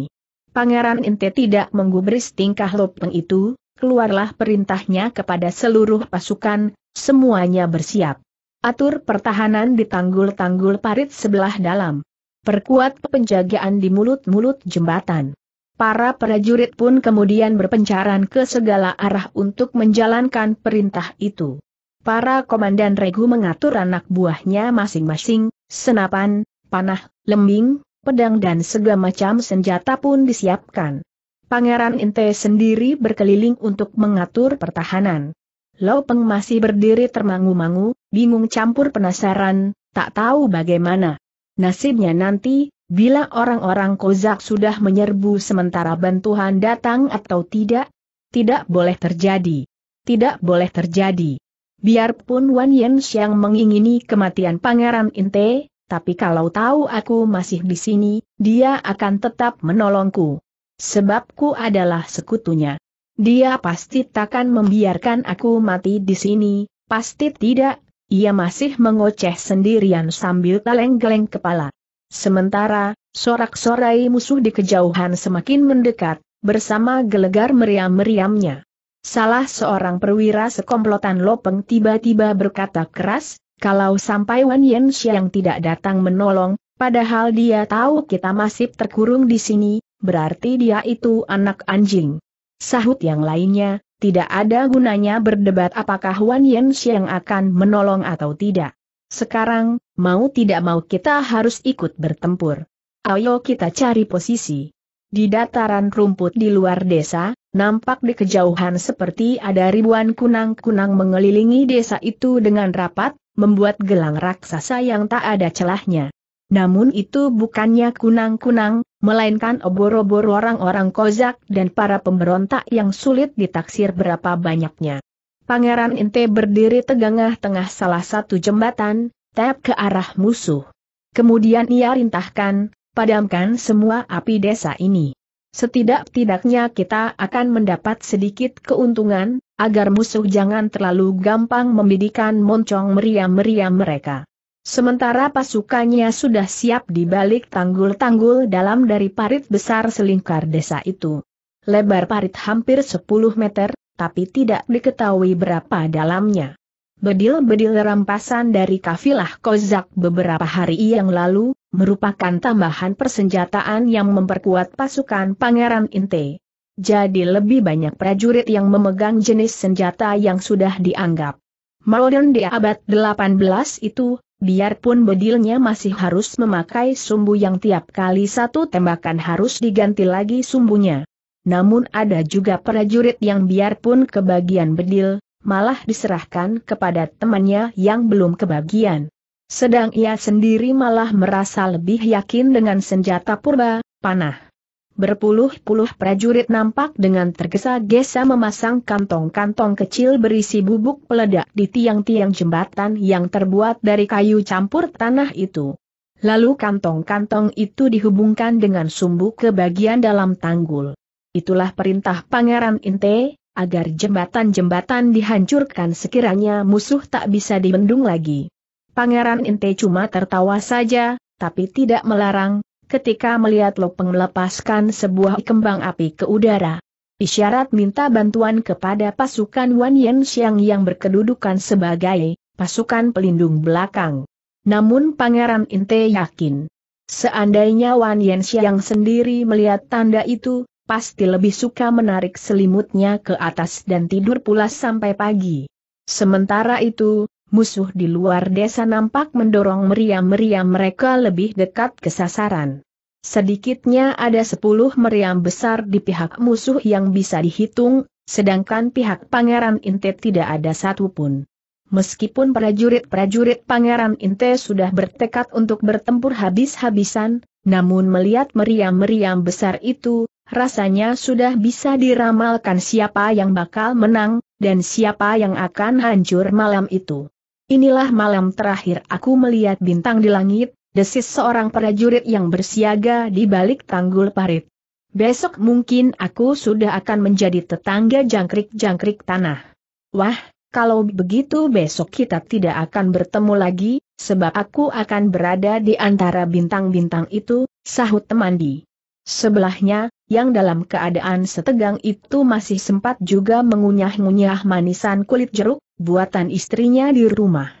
[SPEAKER 1] Pangeran Inte tidak menggubris tingkah Lopeng itu, keluarlah perintahnya kepada seluruh pasukan, semuanya bersiap. Atur pertahanan di tanggul-tanggul parit sebelah dalam. Perkuat penjagaan di mulut-mulut jembatan. Para prajurit pun kemudian berpencaran ke segala arah untuk menjalankan perintah itu. Para komandan regu mengatur anak buahnya masing-masing, senapan, panah, lembing, pedang dan segala macam senjata pun disiapkan. Pangeran Inte sendiri berkeliling untuk mengatur pertahanan. Lau Peng masih berdiri termangu-mangu, bingung campur penasaran, tak tahu bagaimana. Nasibnya nanti, Bila orang-orang Kozak sudah menyerbu sementara bantuan datang atau tidak, tidak boleh terjadi. Tidak boleh terjadi. Biarpun Wan Yen Xiang mengingini kematian Pangeran Inte, tapi kalau tahu aku masih di sini, dia akan tetap menolongku. Sebabku adalah sekutunya. Dia pasti takkan membiarkan aku mati di sini, pasti tidak, ia masih mengoceh sendirian sambil geleng-geleng kepala. Sementara, sorak-sorai musuh di kejauhan semakin mendekat, bersama gelegar meriam-meriamnya. Salah seorang perwira sekomplotan Lopeng tiba-tiba berkata keras, kalau sampai Wan Yen yang tidak datang menolong, padahal dia tahu kita masih terkurung di sini, berarti dia itu anak anjing. Sahut yang lainnya, tidak ada gunanya berdebat apakah Wan Yen Xiang akan menolong atau tidak. Sekarang, mau tidak mau kita harus ikut bertempur. Ayo kita cari posisi. Di dataran rumput di luar desa, nampak di kejauhan seperti ada ribuan kunang-kunang mengelilingi desa itu dengan rapat, membuat gelang raksasa yang tak ada celahnya. Namun itu bukannya kunang-kunang, melainkan obor-obor orang-orang kozak dan para pemberontak yang sulit ditaksir berapa banyaknya. Pangeran Inte berdiri tegangah-tengah salah satu jembatan, tap ke arah musuh. Kemudian ia rintahkan, padamkan semua api desa ini. Setidak-tidaknya kita akan mendapat sedikit keuntungan, agar musuh jangan terlalu gampang membidikan moncong meriam-meriam mereka. Sementara pasukannya sudah siap di balik tanggul-tanggul dalam dari parit besar selingkar desa itu. Lebar parit hampir 10 meter, tapi tidak diketahui berapa dalamnya. Bedil-bedil rampasan dari kafilah Kozak beberapa hari yang lalu, merupakan tambahan persenjataan yang memperkuat pasukan Pangeran Inte. Jadi lebih banyak prajurit yang memegang jenis senjata yang sudah dianggap modern di abad 18 itu, biarpun bedilnya masih harus memakai sumbu yang tiap kali satu tembakan harus diganti lagi sumbunya namun ada juga prajurit yang biarpun kebagian bedil, malah diserahkan kepada temannya yang belum kebagian. Sedang ia sendiri malah merasa lebih yakin dengan senjata purba, panah. Berpuluh-puluh prajurit nampak dengan tergesa-gesa memasang kantong-kantong kecil berisi bubuk peledak di tiang-tiang jembatan yang terbuat dari kayu campur tanah itu. Lalu kantong-kantong itu dihubungkan dengan sumbu ke bagian dalam tanggul. Itulah perintah Pangeran Inte, agar jembatan-jembatan dihancurkan sekiranya musuh tak bisa dibendung lagi. Pangeran Inte cuma tertawa saja, tapi tidak melarang, ketika melihat Lopeng melepaskan sebuah kembang api ke udara. Isyarat minta bantuan kepada pasukan Wan Yen Xiang yang berkedudukan sebagai pasukan pelindung belakang. Namun Pangeran Inte yakin, seandainya Wan Yen Xiang sendiri melihat tanda itu, pasti lebih suka menarik selimutnya ke atas dan tidur pula sampai pagi. Sementara itu, musuh di luar desa nampak mendorong meriam-meriam mereka lebih dekat ke sasaran. Sedikitnya ada 10 meriam besar di pihak musuh yang bisa dihitung, sedangkan pihak Pangeran Inte tidak ada satupun. Meskipun prajurit-prajurit Pangeran Inte sudah bertekad untuk bertempur habis-habisan, namun melihat meriam-meriam besar itu, rasanya sudah bisa diramalkan siapa yang bakal menang, dan siapa yang akan hancur malam itu. Inilah malam terakhir aku melihat bintang di langit, desis seorang prajurit yang bersiaga di balik tanggul parit. Besok mungkin aku sudah akan menjadi tetangga jangkrik-jangkrik tanah. Wah, kalau begitu besok kita tidak akan bertemu lagi, sebab aku akan berada di antara bintang-bintang itu, sahut teman di Sebelahnya, yang dalam keadaan setegang itu masih sempat juga mengunyah-ngunyah manisan kulit jeruk, buatan istrinya di rumah.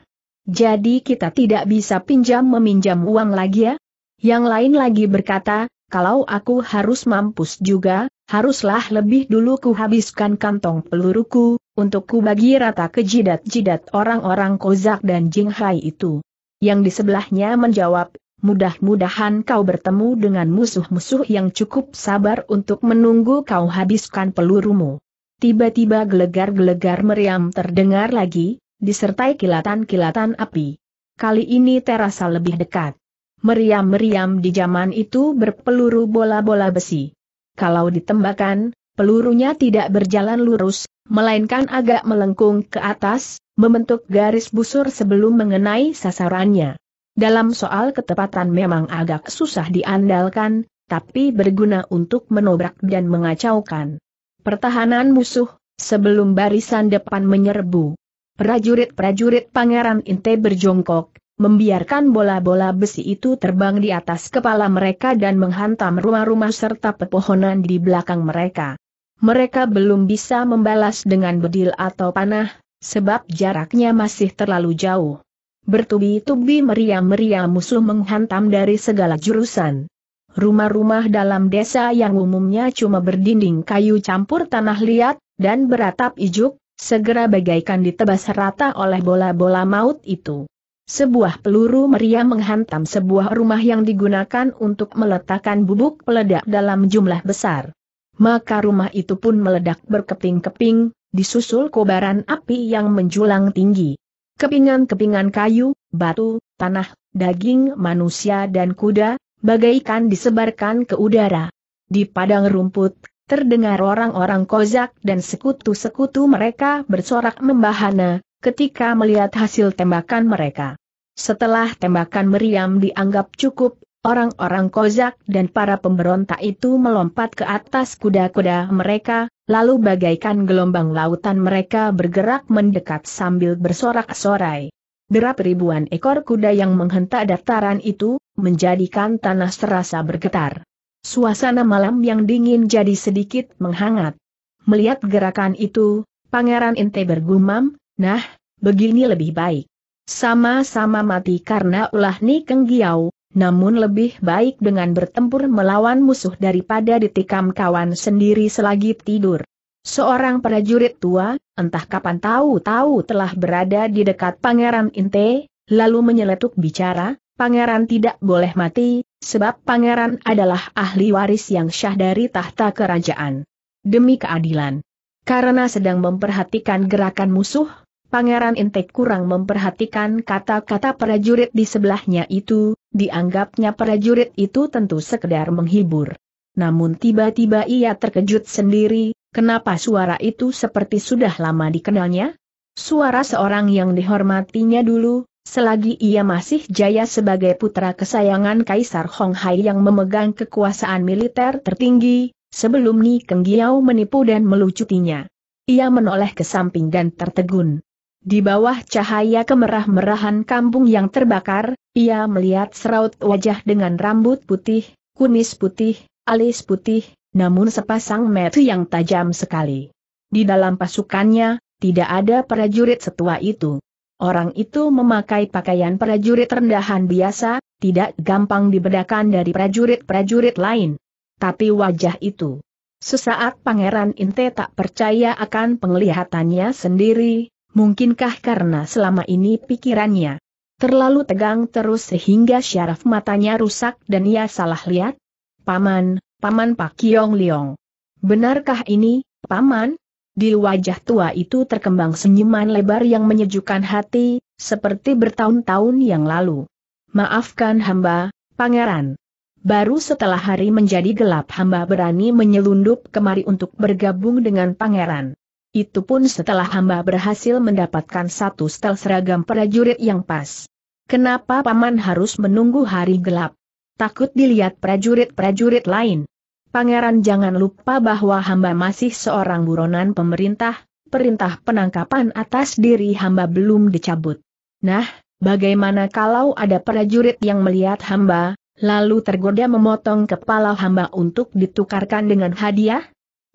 [SPEAKER 1] Jadi kita tidak bisa pinjam meminjam uang lagi ya? Yang lain lagi berkata, kalau aku harus mampus juga, haruslah lebih dulu kuhabiskan kantong peluruku, untuk kubagi rata ke jidat-jidat orang-orang Kozak dan Jinghai itu. Yang di sebelahnya menjawab, mudah-mudahan kau bertemu dengan musuh-musuh yang cukup sabar untuk menunggu kau habiskan pelurumu. Tiba-tiba gelegar-gelegar meriam terdengar lagi, disertai kilatan-kilatan api. Kali ini terasa lebih dekat. Meriam-meriam di zaman itu berpeluru bola-bola besi. Kalau ditembakkan, pelurunya tidak berjalan lurus, melainkan agak melengkung ke atas, membentuk garis busur sebelum mengenai sasarannya. Dalam soal ketepatan memang agak susah diandalkan, tapi berguna untuk menobrak dan mengacaukan pertahanan musuh, sebelum barisan depan menyerbu. Prajurit-prajurit Pangeran Inte berjongkok, membiarkan bola-bola besi itu terbang di atas kepala mereka dan menghantam rumah-rumah serta pepohonan di belakang mereka. Mereka belum bisa membalas dengan bedil atau panah, sebab jaraknya masih terlalu jauh. Bertubi-tubi meriam-meriam musuh menghantam dari segala jurusan. Rumah-rumah dalam desa yang umumnya cuma berdinding kayu campur tanah liat, dan beratap ijuk, segera bagaikan ditebas rata oleh bola-bola maut itu. Sebuah peluru meriam menghantam sebuah rumah yang digunakan untuk meletakkan bubuk peledak dalam jumlah besar. Maka rumah itu pun meledak berkeping-keping, disusul kobaran api yang menjulang tinggi. Kepingan-kepingan kayu, batu, tanah, daging manusia dan kuda, bagaikan disebarkan ke udara. Di padang rumput, terdengar orang-orang kozak dan sekutu-sekutu mereka bersorak membahana, ketika melihat hasil tembakan mereka. Setelah tembakan meriam dianggap cukup, Orang-orang Kozak dan para pemberontak itu melompat ke atas kuda-kuda mereka, lalu bagaikan gelombang lautan mereka bergerak mendekat sambil bersorak-sorai. Derap ribuan ekor kuda yang menghentak dataran itu, menjadikan tanah terasa bergetar. Suasana malam yang dingin jadi sedikit menghangat. Melihat gerakan itu, Pangeran Inte bergumam, nah, begini lebih baik. Sama-sama mati karena ulah Ni Kenggiau, namun lebih baik dengan bertempur melawan musuh daripada ditikam kawan sendiri selagi tidur. Seorang prajurit tua, entah kapan tahu-tahu telah berada di dekat Pangeran Inte, lalu menyeletuk bicara, Pangeran tidak boleh mati, sebab Pangeran adalah ahli waris yang syah dari tahta kerajaan. Demi keadilan. Karena sedang memperhatikan gerakan musuh, Pangeran Intek kurang memperhatikan kata-kata prajurit di sebelahnya itu, dianggapnya prajurit itu tentu sekedar menghibur. Namun tiba-tiba ia terkejut sendiri, kenapa suara itu seperti sudah lama dikenalnya? Suara seorang yang dihormatinya dulu, selagi ia masih jaya sebagai putra kesayangan Kaisar Hong Hai yang memegang kekuasaan militer tertinggi, sebelum Ni Kenggiao menipu dan melucutinya. Ia menoleh ke samping dan tertegun. Di bawah cahaya kemerah-merahan kampung yang terbakar, ia melihat seraut wajah dengan rambut putih, kumis putih, alis putih, namun sepasang mata yang tajam sekali. Di dalam pasukannya, tidak ada prajurit setua itu. Orang itu memakai pakaian prajurit rendahan biasa, tidak gampang dibedakan dari prajurit-prajurit lain. Tapi wajah itu. Sesaat Pangeran Inte tak percaya akan penglihatannya sendiri, Mungkinkah karena selama ini pikirannya terlalu tegang terus sehingga syaraf matanya rusak dan ia salah lihat? Paman, Paman Pak Kiong Liong. Benarkah ini, Paman? Di wajah tua itu terkembang senyuman lebar yang menyejukkan hati, seperti bertahun-tahun yang lalu. Maafkan hamba, Pangeran. Baru setelah hari menjadi gelap hamba berani menyelundup kemari untuk bergabung dengan Pangeran. Itu pun setelah hamba berhasil mendapatkan satu setel seragam prajurit yang pas. Kenapa paman harus menunggu hari gelap? Takut dilihat prajurit-prajurit lain. Pangeran jangan lupa bahwa hamba masih seorang buronan pemerintah, perintah penangkapan atas diri hamba belum dicabut. Nah, bagaimana kalau ada prajurit yang melihat hamba, lalu tergoda memotong kepala hamba untuk ditukarkan dengan hadiah?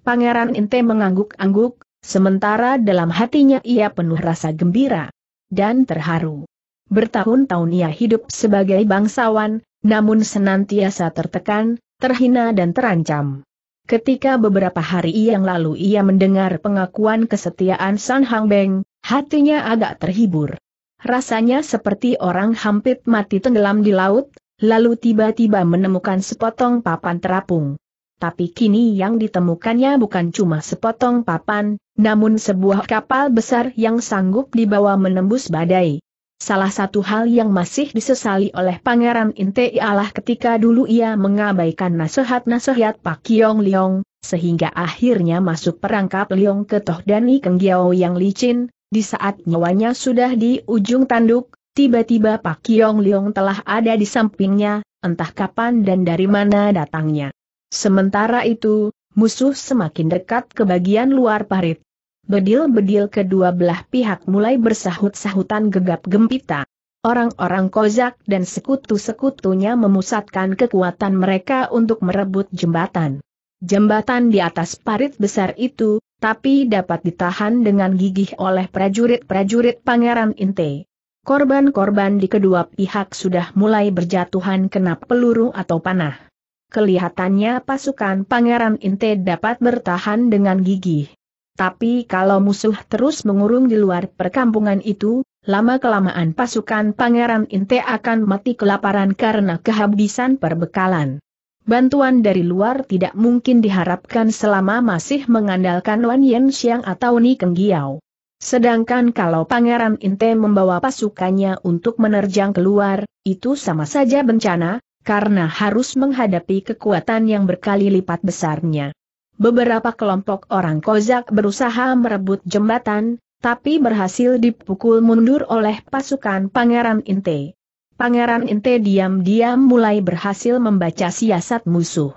[SPEAKER 1] Pangeran Inte mengangguk-angguk, Sementara dalam hatinya ia penuh rasa gembira dan terharu. Bertahun-tahun ia hidup sebagai bangsawan, namun senantiasa tertekan, terhina dan terancam. Ketika beberapa hari yang lalu ia mendengar pengakuan kesetiaan San Hang Beng, hatinya agak terhibur. Rasanya seperti orang hampir mati tenggelam di laut, lalu tiba-tiba menemukan sepotong papan terapung tapi kini yang ditemukannya bukan cuma sepotong papan, namun sebuah kapal besar yang sanggup dibawa menembus badai. Salah satu hal yang masih disesali oleh Pangeran Inte ialah ketika dulu ia mengabaikan nasihat-nasihat Pak Kiong Liong, sehingga akhirnya masuk perangkap Liong ke Toh Dani Kenggiao yang licin, di saat nyawanya sudah di ujung tanduk, tiba-tiba Pak Kiong Liong telah ada di sampingnya, entah kapan dan dari mana datangnya. Sementara itu, musuh semakin dekat ke bagian luar parit. Bedil-bedil kedua belah pihak mulai bersahut-sahutan gegap gempita. Orang-orang Kozak dan sekutu-sekutunya memusatkan kekuatan mereka untuk merebut jembatan. Jembatan di atas parit besar itu, tapi dapat ditahan dengan gigih oleh prajurit-prajurit Pangeran Inte. Korban-korban di kedua pihak sudah mulai berjatuhan kena peluru atau panah. Kelihatannya pasukan Pangeran Inte dapat bertahan dengan gigih. Tapi kalau musuh terus mengurung di luar perkampungan itu, lama-kelamaan pasukan Pangeran Inte akan mati kelaparan karena kehabisan perbekalan. Bantuan dari luar tidak mungkin diharapkan selama masih mengandalkan Wan Yen Xiang atau Ni Keng Giao. Sedangkan kalau Pangeran Inte membawa pasukannya untuk menerjang keluar, itu sama saja bencana, karena harus menghadapi kekuatan yang berkali lipat besarnya. Beberapa kelompok orang Kozak berusaha merebut jembatan, tapi berhasil dipukul mundur oleh pasukan Pangeran Inte. Pangeran Inte diam-diam mulai berhasil membaca siasat musuh.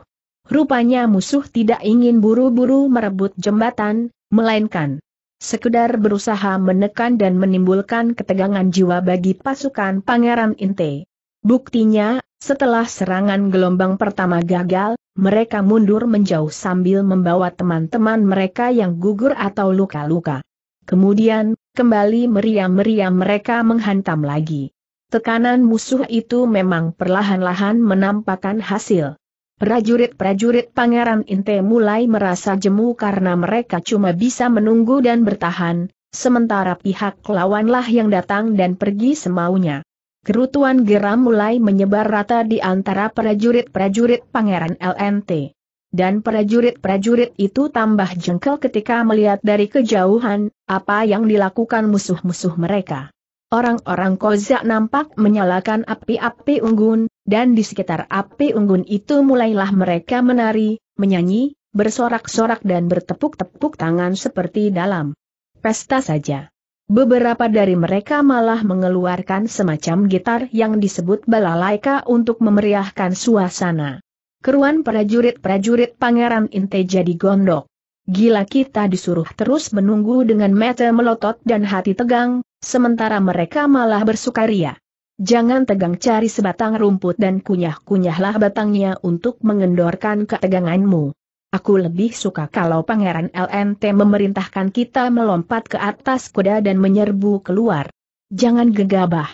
[SPEAKER 1] Rupanya musuh tidak ingin buru-buru merebut jembatan, melainkan sekedar berusaha menekan dan menimbulkan ketegangan jiwa bagi pasukan Pangeran Inte. Buktinya, setelah serangan gelombang pertama gagal, mereka mundur menjauh sambil membawa teman-teman mereka yang gugur atau luka-luka. Kemudian, kembali meriam-meriam mereka menghantam lagi. Tekanan musuh itu memang perlahan-lahan menampakkan hasil. Prajurit-prajurit Pangeran Inte mulai merasa jemu karena mereka cuma bisa menunggu dan bertahan, sementara pihak lawanlah yang datang dan pergi semaunya kerutuan geram mulai menyebar rata di antara prajurit-prajurit Pangeran LNT. Dan prajurit-prajurit itu tambah jengkel ketika melihat dari kejauhan, apa yang dilakukan musuh-musuh mereka. Orang-orang Kozak nampak menyalakan api-api unggun, dan di sekitar api unggun itu mulailah mereka menari, menyanyi, bersorak-sorak dan bertepuk-tepuk tangan seperti dalam pesta saja. Beberapa dari mereka malah mengeluarkan semacam gitar yang disebut balalaika untuk memeriahkan suasana. Keruan prajurit-prajurit Pangeran Inte jadi gondok. Gila kita disuruh terus menunggu dengan mata melotot dan hati tegang, sementara mereka malah bersukaria. Jangan tegang cari sebatang rumput dan kunyah-kunyahlah batangnya untuk mengendorkan keteganganmu. Aku lebih suka kalau Pangeran LNT memerintahkan kita melompat ke atas kuda dan menyerbu keluar. Jangan gegabah.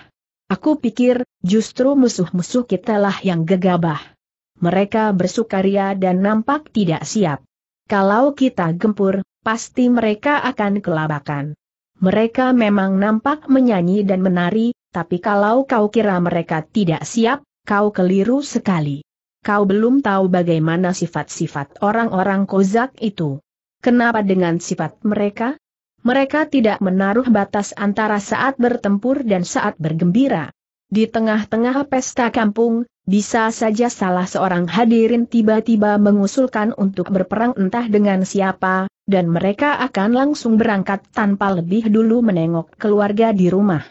[SPEAKER 1] Aku pikir, justru musuh-musuh kita lah yang gegabah. Mereka bersukaria dan nampak tidak siap. Kalau kita gempur, pasti mereka akan kelabakan. Mereka memang nampak menyanyi dan menari, tapi kalau kau kira mereka tidak siap, kau keliru sekali kau belum tahu bagaimana sifat-sifat orang-orang kozak itu. Kenapa dengan sifat mereka? Mereka tidak menaruh batas antara saat bertempur dan saat bergembira. Di tengah-tengah pesta kampung, bisa saja salah seorang hadirin tiba-tiba mengusulkan untuk berperang entah dengan siapa, dan mereka akan langsung berangkat tanpa lebih dulu menengok keluarga di rumah.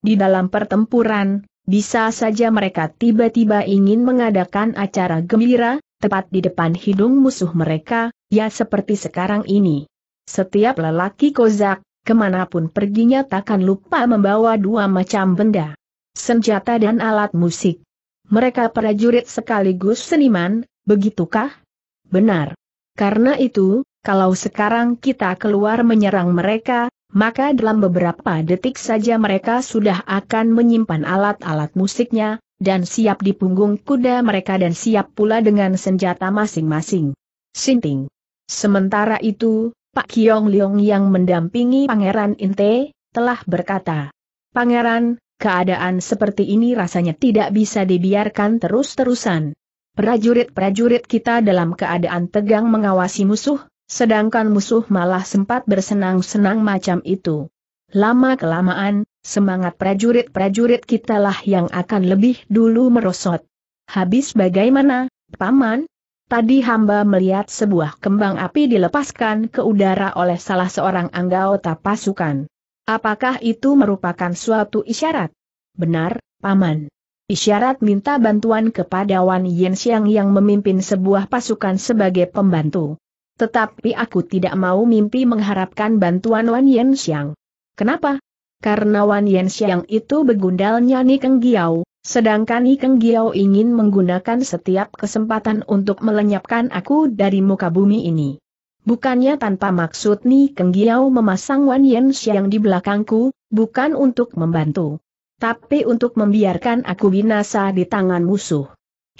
[SPEAKER 1] Di dalam pertempuran, bisa saja mereka tiba-tiba ingin mengadakan acara gembira, tepat di depan hidung musuh mereka, ya seperti sekarang ini. Setiap lelaki kozak, kemanapun perginya takkan lupa membawa dua macam benda. Senjata dan alat musik. Mereka prajurit sekaligus seniman, begitukah? Benar. Karena itu, kalau sekarang kita keluar menyerang mereka, maka dalam beberapa detik saja mereka sudah akan menyimpan alat-alat musiknya, dan siap di punggung kuda mereka dan siap pula dengan senjata masing-masing. Sinting. Sementara itu, Pak Kiong Leong yang mendampingi Pangeran Inte, telah berkata, Pangeran, keadaan seperti ini rasanya tidak bisa dibiarkan terus-terusan. Prajurit-prajurit kita dalam keadaan tegang mengawasi musuh, sedangkan musuh malah sempat bersenang-senang macam itu. Lama-kelamaan, semangat prajurit-prajurit kitalah yang akan lebih dulu merosot. Habis bagaimana, Paman? Tadi hamba melihat sebuah kembang api dilepaskan ke udara oleh salah seorang anggota pasukan. Apakah itu merupakan suatu isyarat? Benar, Paman. Isyarat minta bantuan kepada Wan Yen Xiang yang memimpin sebuah pasukan sebagai pembantu. Tetapi aku tidak mau mimpi mengharapkan bantuan Wan Yen Xiang. Kenapa? Karena Wan Yen Xiang itu begundalnya Nikeng Giao, sedangkan Nikeng Giao ingin menggunakan setiap kesempatan untuk melenyapkan aku dari muka bumi ini. Bukannya tanpa maksud nih Keng memasang Wan Yen Xiang di belakangku, bukan untuk membantu. Tapi untuk membiarkan aku binasa di tangan musuh.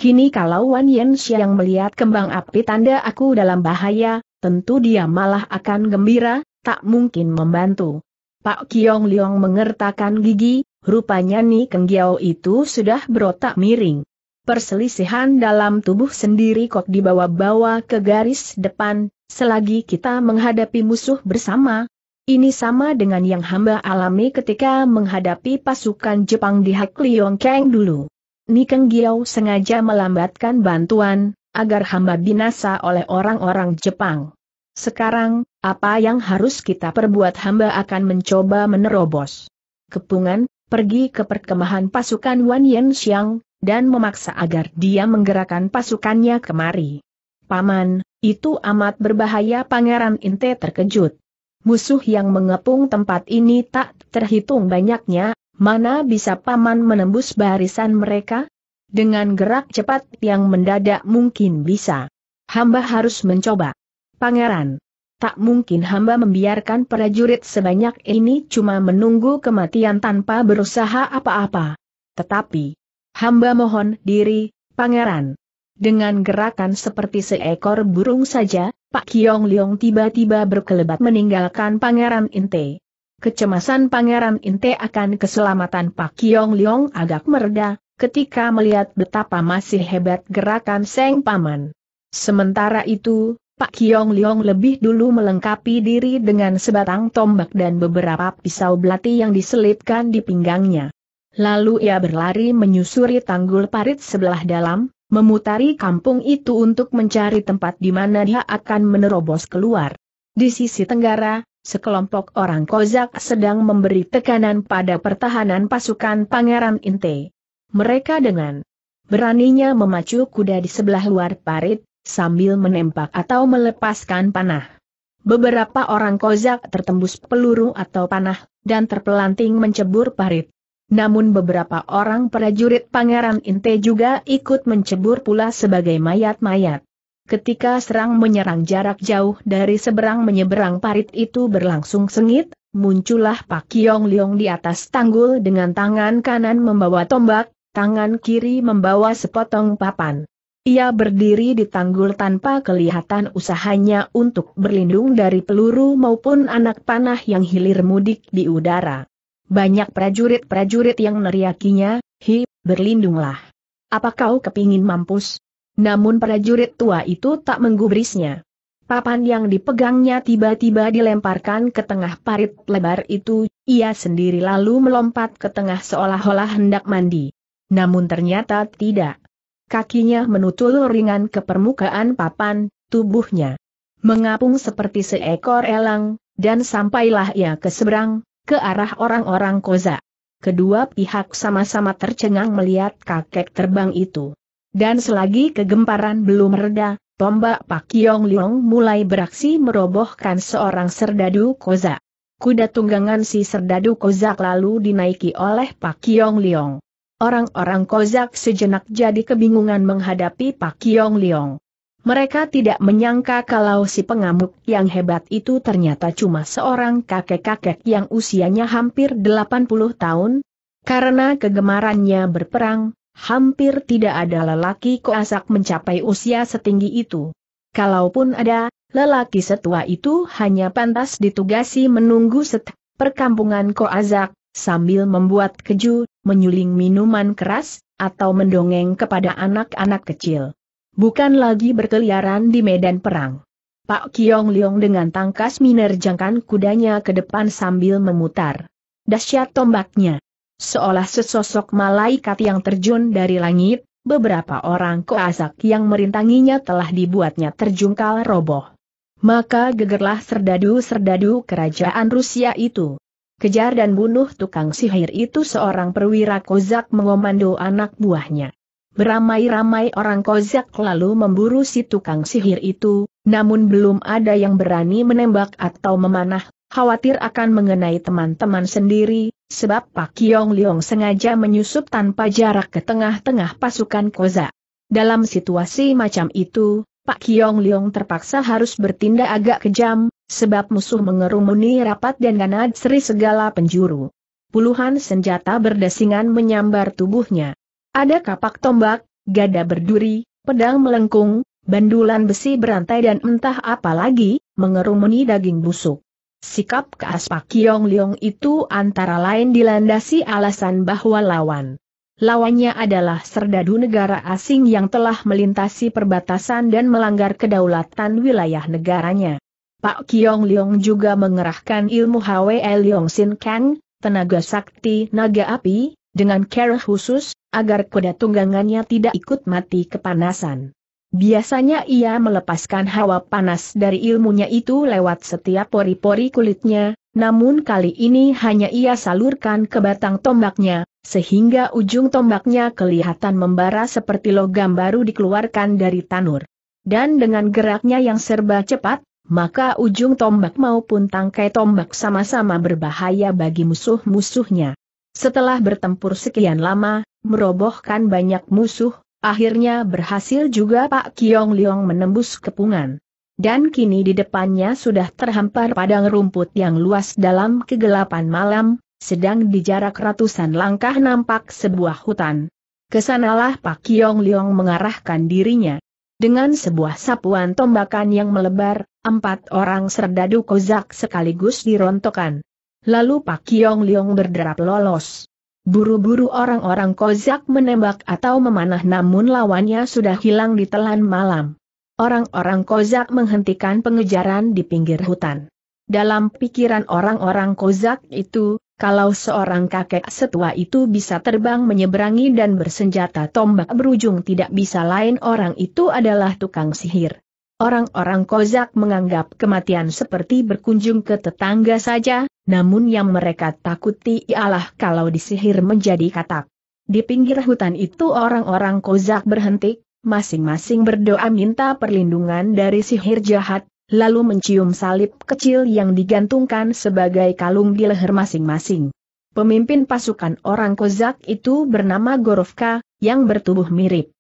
[SPEAKER 1] Kini kalau Wan Yen Xiang melihat kembang api tanda aku dalam bahaya, tentu dia malah akan gembira, tak mungkin membantu. Pak Kiong Liong mengertakkan gigi, rupanya Ni Keng Giao itu sudah berotak miring. Perselisihan dalam tubuh sendiri kok dibawa-bawa ke garis depan, selagi kita menghadapi musuh bersama. Ini sama dengan yang hamba alami ketika menghadapi pasukan Jepang di Liong Kang dulu. Nikeng Giao sengaja melambatkan bantuan, agar hamba binasa oleh orang-orang Jepang. Sekarang, apa yang harus kita perbuat hamba akan mencoba menerobos. Kepungan, pergi ke perkemahan pasukan Wan Yen Xiang, dan memaksa agar dia menggerakkan pasukannya kemari. Paman, itu amat berbahaya Pangeran Inte terkejut. Musuh yang mengepung tempat ini tak terhitung banyaknya, Mana bisa paman menembus barisan mereka? Dengan gerak cepat yang mendadak mungkin bisa. Hamba harus mencoba. Pangeran. Tak mungkin hamba membiarkan prajurit sebanyak ini cuma menunggu kematian tanpa berusaha apa-apa. Tetapi, hamba mohon diri, pangeran. Dengan gerakan seperti seekor burung saja, Pak Kiong Leong tiba-tiba berkelebat meninggalkan Pangeran Inte. Kecemasan Pangeran Inte akan keselamatan Pak Kiong Liong agak mereda, ketika melihat betapa masih hebat gerakan Seng Paman. Sementara itu, Pak Kiong Liong lebih dulu melengkapi diri dengan sebatang tombak dan beberapa pisau belati yang diselipkan di pinggangnya. Lalu ia berlari menyusuri tanggul parit sebelah dalam, memutari kampung itu untuk mencari tempat di mana dia akan menerobos keluar. Di sisi tenggara, sekelompok orang Kozak sedang memberi tekanan pada pertahanan pasukan Pangeran Inte. Mereka dengan beraninya memacu kuda di sebelah luar parit, sambil menembak atau melepaskan panah. Beberapa orang Kozak tertembus peluru atau panah, dan terpelanting mencebur parit. Namun beberapa orang prajurit Pangeran Inte juga ikut mencebur pula sebagai mayat-mayat. Ketika serang menyerang jarak jauh dari seberang menyeberang parit itu berlangsung sengit, muncullah Pak Kiong Liong di atas tanggul dengan tangan kanan membawa tombak, tangan kiri membawa sepotong papan. Ia berdiri di tanggul tanpa kelihatan usahanya untuk berlindung dari peluru maupun anak panah yang hilir mudik di udara. Banyak prajurit-prajurit yang neriakinya, hi, berlindunglah. Apa kau kepingin mampus? Namun prajurit tua itu tak menggubrisnya. Papan yang dipegangnya tiba-tiba dilemparkan ke tengah parit lebar itu, ia sendiri lalu melompat ke tengah seolah-olah hendak mandi. Namun ternyata tidak. Kakinya menutul ringan ke permukaan papan, tubuhnya mengapung seperti seekor elang, dan sampailah ia ke seberang, ke arah orang-orang koza. Kedua pihak sama-sama tercengang melihat kakek terbang itu. Dan selagi kegemparan belum reda, tombak Pak Yong Leong mulai beraksi merobohkan seorang serdadu kozak. Kuda tunggangan si serdadu kozak lalu dinaiki oleh Pak Yong Leong. Orang-orang kozak sejenak jadi kebingungan menghadapi Pak Yong Leong. Mereka tidak menyangka kalau si pengamuk yang hebat itu ternyata cuma seorang kakek-kakek yang usianya hampir 80 tahun. Karena kegemarannya berperang, Hampir tidak ada lelaki koasak mencapai usia setinggi itu. Kalaupun ada, lelaki setua itu hanya pantas ditugasi menunggu set perkampungan koazak, sambil membuat keju, menyuling minuman keras, atau mendongeng kepada anak-anak kecil. Bukan lagi berkeliaran di medan perang. Pak Kiong Leong dengan tangkas menerjangkan kudanya ke depan sambil memutar. Dahsyat tombaknya. Seolah sesosok malaikat yang terjun dari langit, beberapa orang koasak yang merintanginya telah dibuatnya terjungkal roboh. Maka gegerlah serdadu-serdadu kerajaan Rusia itu. Kejar dan bunuh tukang sihir itu seorang perwira kozak mengomando anak buahnya. Beramai-ramai orang kozak lalu memburu si tukang sihir itu, namun belum ada yang berani menembak atau memanah, khawatir akan mengenai teman-teman sendiri, sebab Pak Kiong Liong sengaja menyusup tanpa jarak ke tengah-tengah pasukan Koza. Dalam situasi macam itu, Pak Kiong Liong terpaksa harus bertindak agak kejam, sebab musuh mengerumuni rapat dan ganad seri segala penjuru. Puluhan senjata berdasingan menyambar tubuhnya. Ada kapak tombak, gada berduri, pedang melengkung, bandulan besi berantai dan entah apa lagi, mengerumuni daging busuk. Sikap keas Pak Yong Leong itu antara lain dilandasi alasan bahwa lawan. Lawannya adalah serdadu negara asing yang telah melintasi perbatasan dan melanggar kedaulatan wilayah negaranya. Pak Kiong Leong juga mengerahkan ilmu Hwe Leong Sin Kang, tenaga sakti naga api, dengan care khusus, agar kuda tunggangannya tidak ikut mati kepanasan. Biasanya ia melepaskan hawa panas dari ilmunya itu lewat setiap pori-pori kulitnya, namun kali ini hanya ia salurkan ke batang tombaknya, sehingga ujung tombaknya kelihatan membara seperti logam baru dikeluarkan dari tanur. Dan dengan geraknya yang serba cepat, maka ujung tombak maupun tangkai tombak sama-sama berbahaya bagi musuh-musuhnya. Setelah bertempur sekian lama, merobohkan banyak musuh, Akhirnya berhasil juga Pak Kiong Liong menembus kepungan. Dan kini di depannya sudah terhampar padang rumput yang luas dalam kegelapan malam, sedang di jarak ratusan langkah nampak sebuah hutan. Kesanalah Pak Kiong Liong mengarahkan dirinya. Dengan sebuah sapuan tombakan yang melebar, empat orang serdadu kozak sekaligus dirontokan. Lalu Pak Kiong Liong berderap lolos. Buru-buru orang-orang Kozak menembak atau memanah namun lawannya sudah hilang di telan malam. Orang-orang Kozak menghentikan pengejaran di pinggir hutan. Dalam pikiran orang-orang Kozak itu, kalau seorang kakek setua itu bisa terbang menyeberangi dan bersenjata tombak berujung tidak bisa lain orang itu adalah tukang sihir. Orang-orang Kozak menganggap kematian seperti berkunjung ke tetangga saja, namun yang mereka takuti ialah kalau disihir menjadi katak. Di pinggir hutan itu orang-orang Kozak berhenti, masing-masing berdoa minta perlindungan dari sihir jahat, lalu mencium salib kecil yang digantungkan sebagai kalung di leher masing-masing. Pemimpin pasukan orang Kozak itu bernama Gorovka, yang bertubuh mirip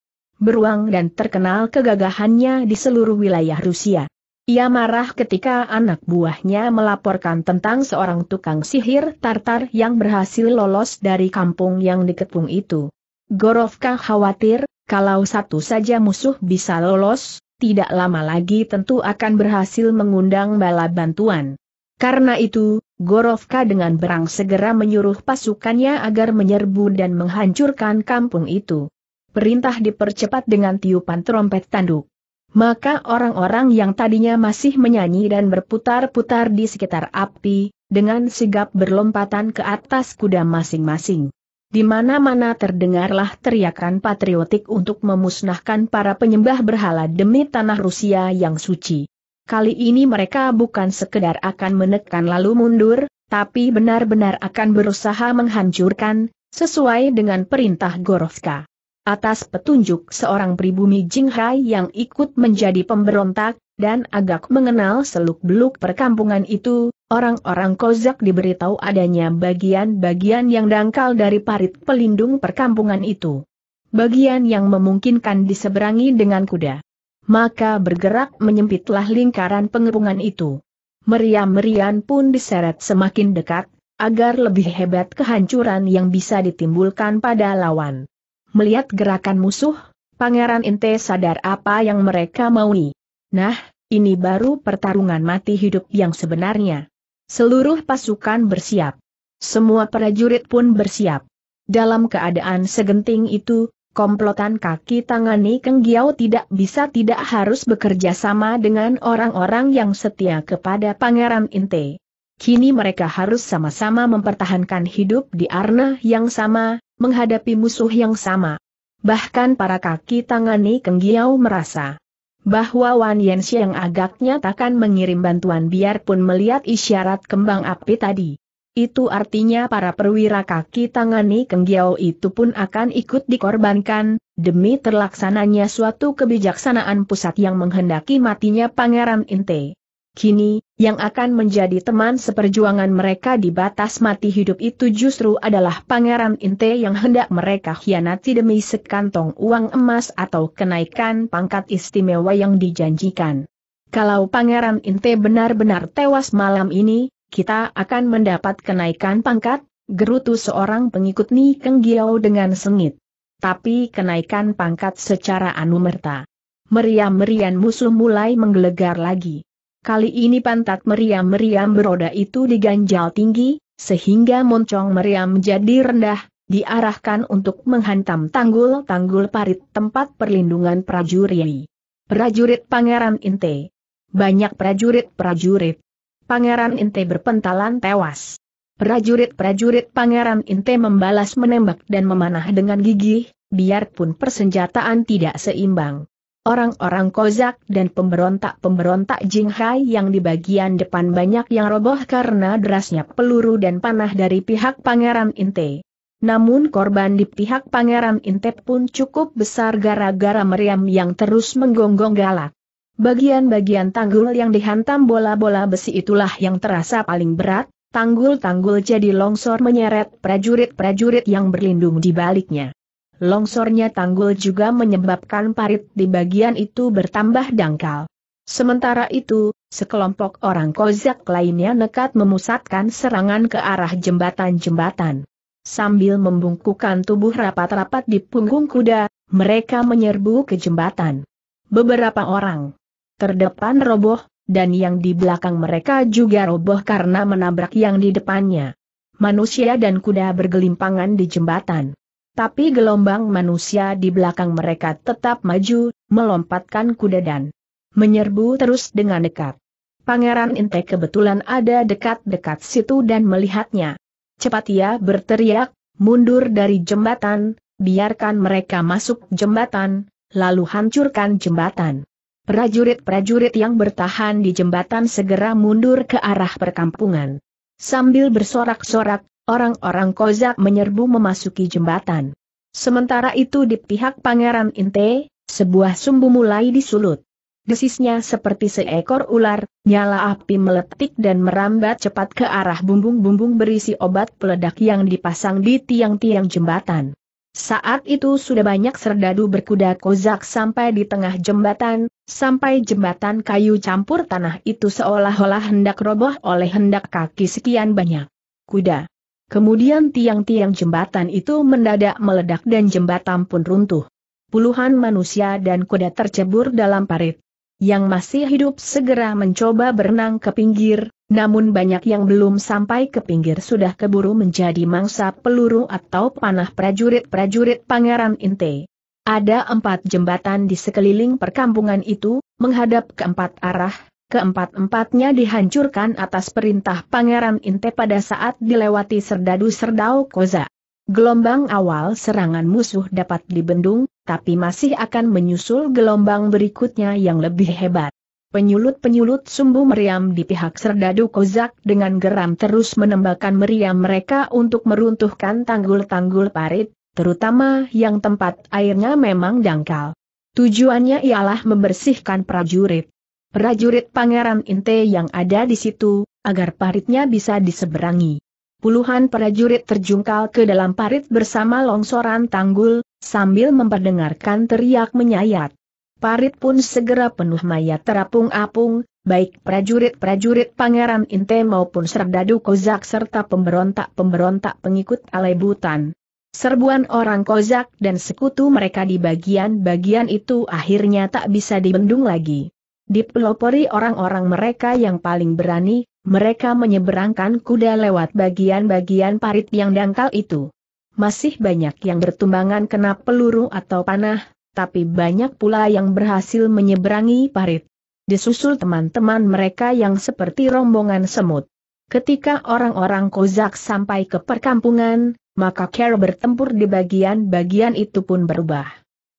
[SPEAKER 1] beruang dan terkenal kegagahannya di seluruh wilayah Rusia. Ia marah ketika anak buahnya melaporkan tentang seorang tukang sihir Tartar yang berhasil lolos dari kampung yang dikepung itu. Gorovka khawatir, kalau satu saja musuh bisa lolos, tidak lama lagi tentu akan berhasil mengundang bala bantuan. Karena itu, Gorovka dengan berang segera menyuruh pasukannya agar menyerbu dan menghancurkan kampung itu perintah dipercepat dengan tiupan trompet tanduk. Maka orang-orang yang tadinya masih menyanyi dan berputar-putar di sekitar api, dengan sigap berlompatan ke atas kuda masing-masing. Di mana-mana terdengarlah teriakan patriotik untuk memusnahkan para penyembah berhala demi tanah Rusia yang suci. Kali ini mereka bukan sekedar akan menekan lalu mundur, tapi benar-benar akan berusaha menghancurkan, sesuai dengan perintah Gorovka. Atas petunjuk seorang pribumi Jinghai yang ikut menjadi pemberontak, dan agak mengenal seluk-beluk perkampungan itu, orang-orang Kozak diberitahu adanya bagian-bagian yang dangkal dari parit pelindung perkampungan itu. Bagian yang memungkinkan diseberangi dengan kuda. Maka bergerak menyempitlah lingkaran pengepungan itu. Meriam-merian pun diseret semakin dekat, agar lebih hebat kehancuran yang bisa ditimbulkan pada lawan. Melihat gerakan musuh, Pangeran Inte sadar apa yang mereka maui. Nah, ini baru pertarungan mati hidup yang sebenarnya. Seluruh pasukan bersiap. Semua prajurit pun bersiap. Dalam keadaan segenting itu, komplotan kaki tangani Keng Giao tidak bisa tidak harus bekerja sama dengan orang-orang yang setia kepada Pangeran Inte. Kini mereka harus sama-sama mempertahankan hidup di arna yang sama, menghadapi musuh yang sama. Bahkan para kaki tangani Keng Giau merasa bahwa Wan yang agaknya takkan mengirim bantuan biarpun melihat isyarat kembang api tadi. Itu artinya para perwira kaki tangani Keng Giau itu pun akan ikut dikorbankan, demi terlaksananya suatu kebijaksanaan pusat yang menghendaki matinya Pangeran Inte. Kini, yang akan menjadi teman seperjuangan mereka di batas mati hidup itu justru adalah Pangeran Inte yang hendak mereka hianati demi sekantong uang emas atau kenaikan pangkat istimewa yang dijanjikan. Kalau Pangeran Inte benar-benar tewas malam ini, kita akan mendapat kenaikan pangkat, gerutu seorang pengikut Ni Keng dengan sengit. Tapi kenaikan pangkat secara anumerta. Meriam-merian musuh mulai menggelegar lagi. Kali ini pantat meriam-meriam beroda itu diganjal tinggi, sehingga moncong meriam menjadi rendah, diarahkan untuk menghantam tanggul-tanggul parit tempat perlindungan prajurit. Prajurit Pangeran Inte. Banyak prajurit-prajurit. Pangeran Inte berpentalan tewas. Prajurit-prajurit Pangeran Inte membalas menembak dan memanah dengan gigih, biarpun persenjataan tidak seimbang. Orang-orang kozak dan pemberontak-pemberontak Jinghai yang di bagian depan banyak yang roboh karena derasnya peluru dan panah dari pihak Pangeran Inte. Namun korban di pihak Pangeran Inte pun cukup besar gara-gara meriam yang terus menggonggong galak. Bagian-bagian tanggul yang dihantam bola-bola besi itulah yang terasa paling berat, tanggul-tanggul jadi longsor menyeret prajurit-prajurit yang berlindung di baliknya longsornya tanggul juga menyebabkan parit di bagian itu bertambah dangkal. Sementara itu, sekelompok orang Kozak lainnya nekat memusatkan serangan ke arah jembatan-jembatan. Sambil membungkukkan tubuh rapat-rapat di punggung kuda, mereka menyerbu ke jembatan. Beberapa orang terdepan roboh, dan yang di belakang mereka juga roboh karena menabrak yang di depannya. Manusia dan kuda bergelimpangan di jembatan tapi gelombang manusia di belakang mereka tetap maju, melompatkan kuda dan menyerbu terus dengan dekat. Pangeran Inte kebetulan ada dekat-dekat situ dan melihatnya. Cepat ia berteriak, mundur dari jembatan, biarkan mereka masuk jembatan, lalu hancurkan jembatan. Prajurit-prajurit yang bertahan di jembatan segera mundur ke arah perkampungan. Sambil bersorak-sorak, Orang-orang Kozak menyerbu memasuki jembatan. Sementara itu di pihak Pangeran Inte, sebuah sumbu mulai disulut. Desisnya seperti seekor ular, nyala api meletik dan merambat cepat ke arah bumbung-bumbung berisi obat peledak yang dipasang di tiang-tiang jembatan. Saat itu sudah banyak serdadu berkuda kozak sampai di tengah jembatan, sampai jembatan kayu campur tanah itu seolah-olah hendak roboh oleh hendak kaki sekian banyak kuda. Kemudian tiang-tiang jembatan itu mendadak meledak dan jembatan pun runtuh. Puluhan manusia dan kuda tercebur dalam parit. Yang masih hidup segera mencoba berenang ke pinggir, namun banyak yang belum sampai ke pinggir sudah keburu menjadi mangsa peluru atau panah prajurit-prajurit Pangeran Inte. Ada empat jembatan di sekeliling perkampungan itu, menghadap ke empat arah, keempat-empatnya dihancurkan atas perintah Pangeran Inte pada saat dilewati Serdadu Serdau Koza. Gelombang awal serangan musuh dapat dibendung, tapi masih akan menyusul gelombang berikutnya yang lebih hebat. Penyulut-penyulut sumbu meriam di pihak Serdadu Kozak dengan geram terus menembakkan meriam mereka untuk meruntuhkan tanggul-tanggul parit, terutama yang tempat airnya memang dangkal. Tujuannya ialah membersihkan prajurit prajurit Pangeran Inte yang ada di situ, agar paritnya bisa diseberangi. Puluhan prajurit terjungkal ke dalam parit bersama longsoran tanggul, sambil memperdengarkan teriak menyayat. Parit pun segera penuh mayat terapung-apung, baik prajurit-prajurit Pangeran Inte maupun serdadu Kozak serta pemberontak-pemberontak pengikut Alebutan. Serbuan orang Kozak dan sekutu mereka di bagian-bagian itu akhirnya tak bisa dibendung lagi. Dipelopori orang-orang mereka yang paling berani, mereka menyeberangkan kuda lewat bagian-bagian parit yang dangkal itu. Masih banyak yang bertumbangan kena peluru atau panah, tapi banyak pula yang berhasil menyeberangi parit. Disusul teman-teman mereka yang seperti rombongan semut. Ketika orang-orang Kozak sampai ke perkampungan, maka care bertempur di bagian-bagian itu pun berubah.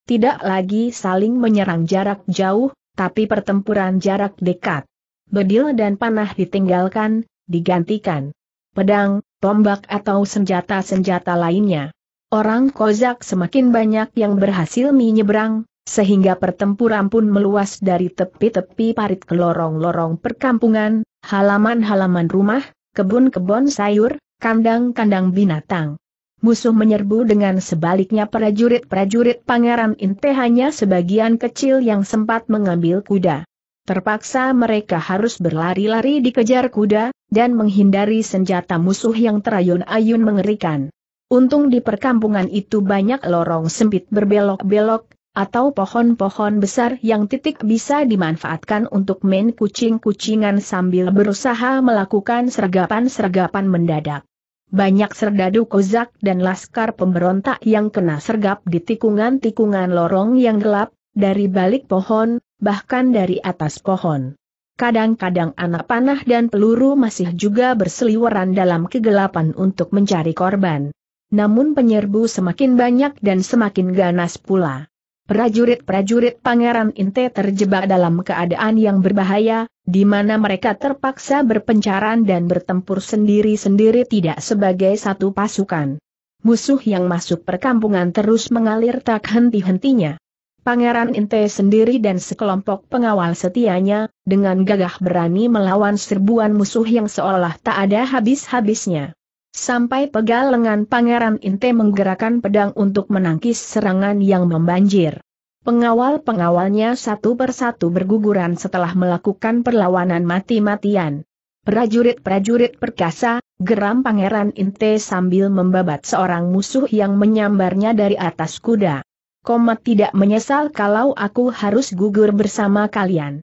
[SPEAKER 1] Tidak lagi saling menyerang jarak jauh, tapi pertempuran jarak dekat. Bedil dan panah ditinggalkan, digantikan. Pedang, tombak atau senjata-senjata lainnya. Orang Kozak semakin banyak yang berhasil menyeberang, sehingga pertempuran pun meluas dari tepi-tepi parit ke lorong-lorong perkampungan, halaman-halaman rumah, kebun-kebun sayur, kandang-kandang binatang musuh menyerbu dengan sebaliknya prajurit-prajurit Pangeran Inte hanya sebagian kecil yang sempat mengambil kuda. Terpaksa mereka harus berlari-lari dikejar kuda, dan menghindari senjata musuh yang terayun-ayun mengerikan. Untung di perkampungan itu banyak lorong sempit berbelok-belok, atau pohon-pohon besar yang titik bisa dimanfaatkan untuk main kucing-kucingan sambil berusaha melakukan sergapan-sergapan mendadak. Banyak serdadu kozak dan laskar pemberontak yang kena sergap di tikungan-tikungan lorong yang gelap, dari balik pohon, bahkan dari atas pohon. Kadang-kadang anak panah dan peluru masih juga berseliweran dalam kegelapan untuk mencari korban. Namun penyerbu semakin banyak dan semakin ganas pula. Prajurit-prajurit Pangeran Inte terjebak dalam keadaan yang berbahaya, di mana mereka terpaksa berpencaran dan bertempur sendiri-sendiri tidak sebagai satu pasukan. Musuh yang masuk perkampungan terus mengalir tak henti-hentinya. Pangeran Inte sendiri dan sekelompok pengawal setianya, dengan gagah berani melawan serbuan musuh yang seolah tak ada habis-habisnya. Sampai pegal lengan Pangeran Inte menggerakkan pedang untuk menangkis serangan yang membanjir. Pengawal-pengawalnya satu persatu berguguran setelah melakukan perlawanan mati-matian. Prajurit-prajurit perkasa, geram Pangeran Inte sambil membabat seorang musuh yang menyambarnya dari atas kuda. Komat tidak menyesal kalau aku harus gugur bersama kalian.